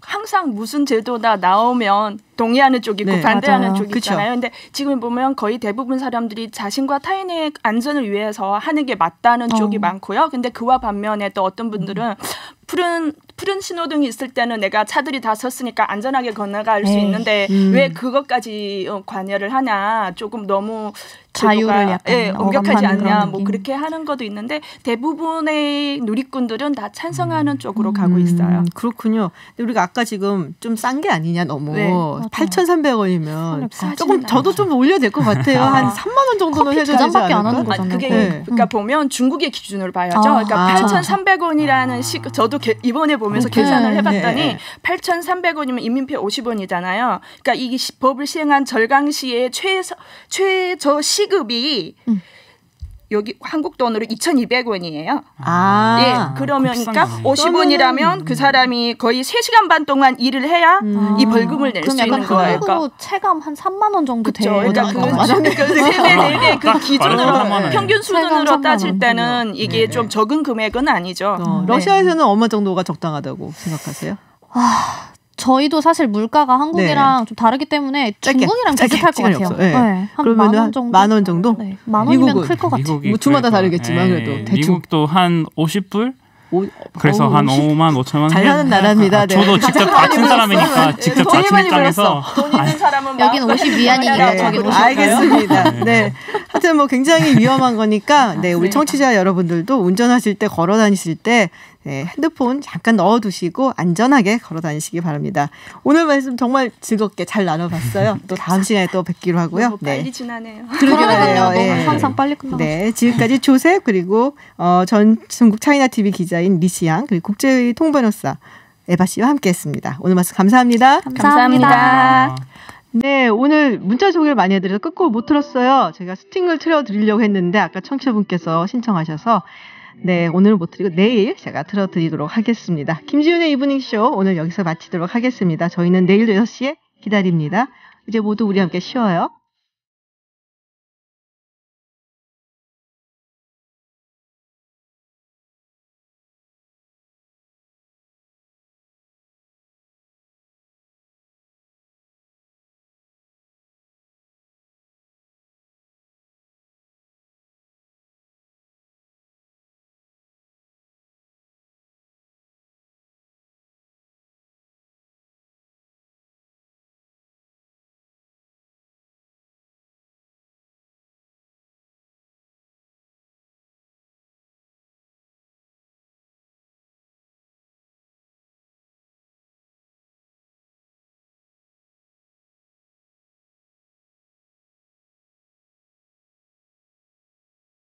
Speaker 5: 항상 무슨 제도다 나오면 동의하는 쪽이 있고 네, 반대하는 맞아요. 쪽이 그쵸. 있잖아요. 근데 지금 보면 거의 대부분 사람들이 자신과 타인의 안전을 위해서 하는 게 맞다는 어. 쪽이 많고요. 근데 그와 반면에 또 어떤 분들은 음. 푸른 푸른 신호등이 있을 때는 내가 차들이 다 섰으니까 안전하게 건너갈 에이, 수 네. 있는데 음. 왜 그것까지 어, 관여를 하냐 조금 너무 자유를 약간 예, 엄격하지 않냐 뭐 그렇게 하는 것도 있는데 대부분의 누리꾼들은 다 찬성하는 음. 쪽으로 가고 음, 있어요. 그렇군요. 근데 우리가 아까 지금 좀 싼 게 아니냐 너무 네,
Speaker 2: 8,300원이면 조금 저도 좀 올려야 될 것 같아요. 아. 한 3만
Speaker 5: 원 정도는 해줘야 되지 않을까? 아, 요 그게 네. 그러니까 음. 보면 중국의 기준으로 봐야죠. 아, 그러니까 8,300원이라는 아. 아. 시 저도 개, 이번에 보 보면서 계산을 네. 해봤더니 네. 8,300원이면 인민币 50원이잖아요. 그러니까 이 법을 시행한 절강시의 최저 시급이 음. 여기 한국 돈으로 2,200원이에요.
Speaker 4: 아, 예. 그 그러면 그러니까
Speaker 5: 50원이라면 그 음. 사람이 거의 3시간 반 동안 일을 해야 음. 이 벌금을 낼 수 있는 거예요. 그러니까 체감 한 3만 원 정도 돼요. 그러니까 그세대내배그 네, 네, 네, 그 기준으로 평균 수준으로 따질 때는 이게 네. 좀 적은 금액은 아니죠. 어, 러시아에서는
Speaker 2: 네. 얼마 정도가 적당하다고 생각하세요?
Speaker 5: 아, 저희도 사실
Speaker 4: 물가가
Speaker 2: 한국이랑 네.
Speaker 4: 좀 다르기 때문에 짧게, 중국이랑 짧게, 비슷할 것 같아요.
Speaker 7: 예. 네. 네.
Speaker 2: 그러면 만원 정도. 만원 정도? 네. 만 원이면 클 것 같아요. 뭐 주마다 다르겠지만 예. 그래도 대충.
Speaker 7: 미국도 한 50불? 오, 그래서 오, 한 5만 5천 원. 잘 사는 나라입니다. 아, 네. 저도 직접 다친 사람이니까 직접 다친 입장에서. 돈 있는
Speaker 5: 사람은 여긴
Speaker 4: 50
Speaker 7: 미안이니까 저기 50. 알겠습니다.
Speaker 2: 네. 네. 하여튼뭐 굉장히 위험한 거니까 <laughs> 네 우리 청취자 여러분들도 운전하실 때 걸어 다니실 때 네, 핸드폰 잠깐 넣어두시고 안전하게 걸어 다니시기 바랍니다. 오늘 말씀 정말 즐겁게 잘 나눠봤어요. 또 다음 시간에 또 뵙기로 하고요. 네. 빨리
Speaker 5: 지나네요. 그러게요. 네. 항상 빨리
Speaker 2: 끝나. 네, 지금까지 조셉 그리고 어, 전 중국 차이나 TV 기자인 리시양 그리고 국제의 통변호사 에바 씨와 함께했습니다. 오늘 말씀 감사합니다. 감사합니다. 감사합니다. 네, 오늘 문자 소개를 많이 해드려서 끝곡 을못 들었어요. 제가 스팅을 틀어드리려고 했는데 아까 청취분께서 신청하셔서 네, 오늘 못 드리고 내일 제가 틀어드리도록 하겠습니다. 김지윤의 이브닝 쇼 오늘 여기서 마치도록 하겠습니다. 저희는 내일 6시에
Speaker 1: 기다립니다. 이제 모두 우리 함께 쉬어요.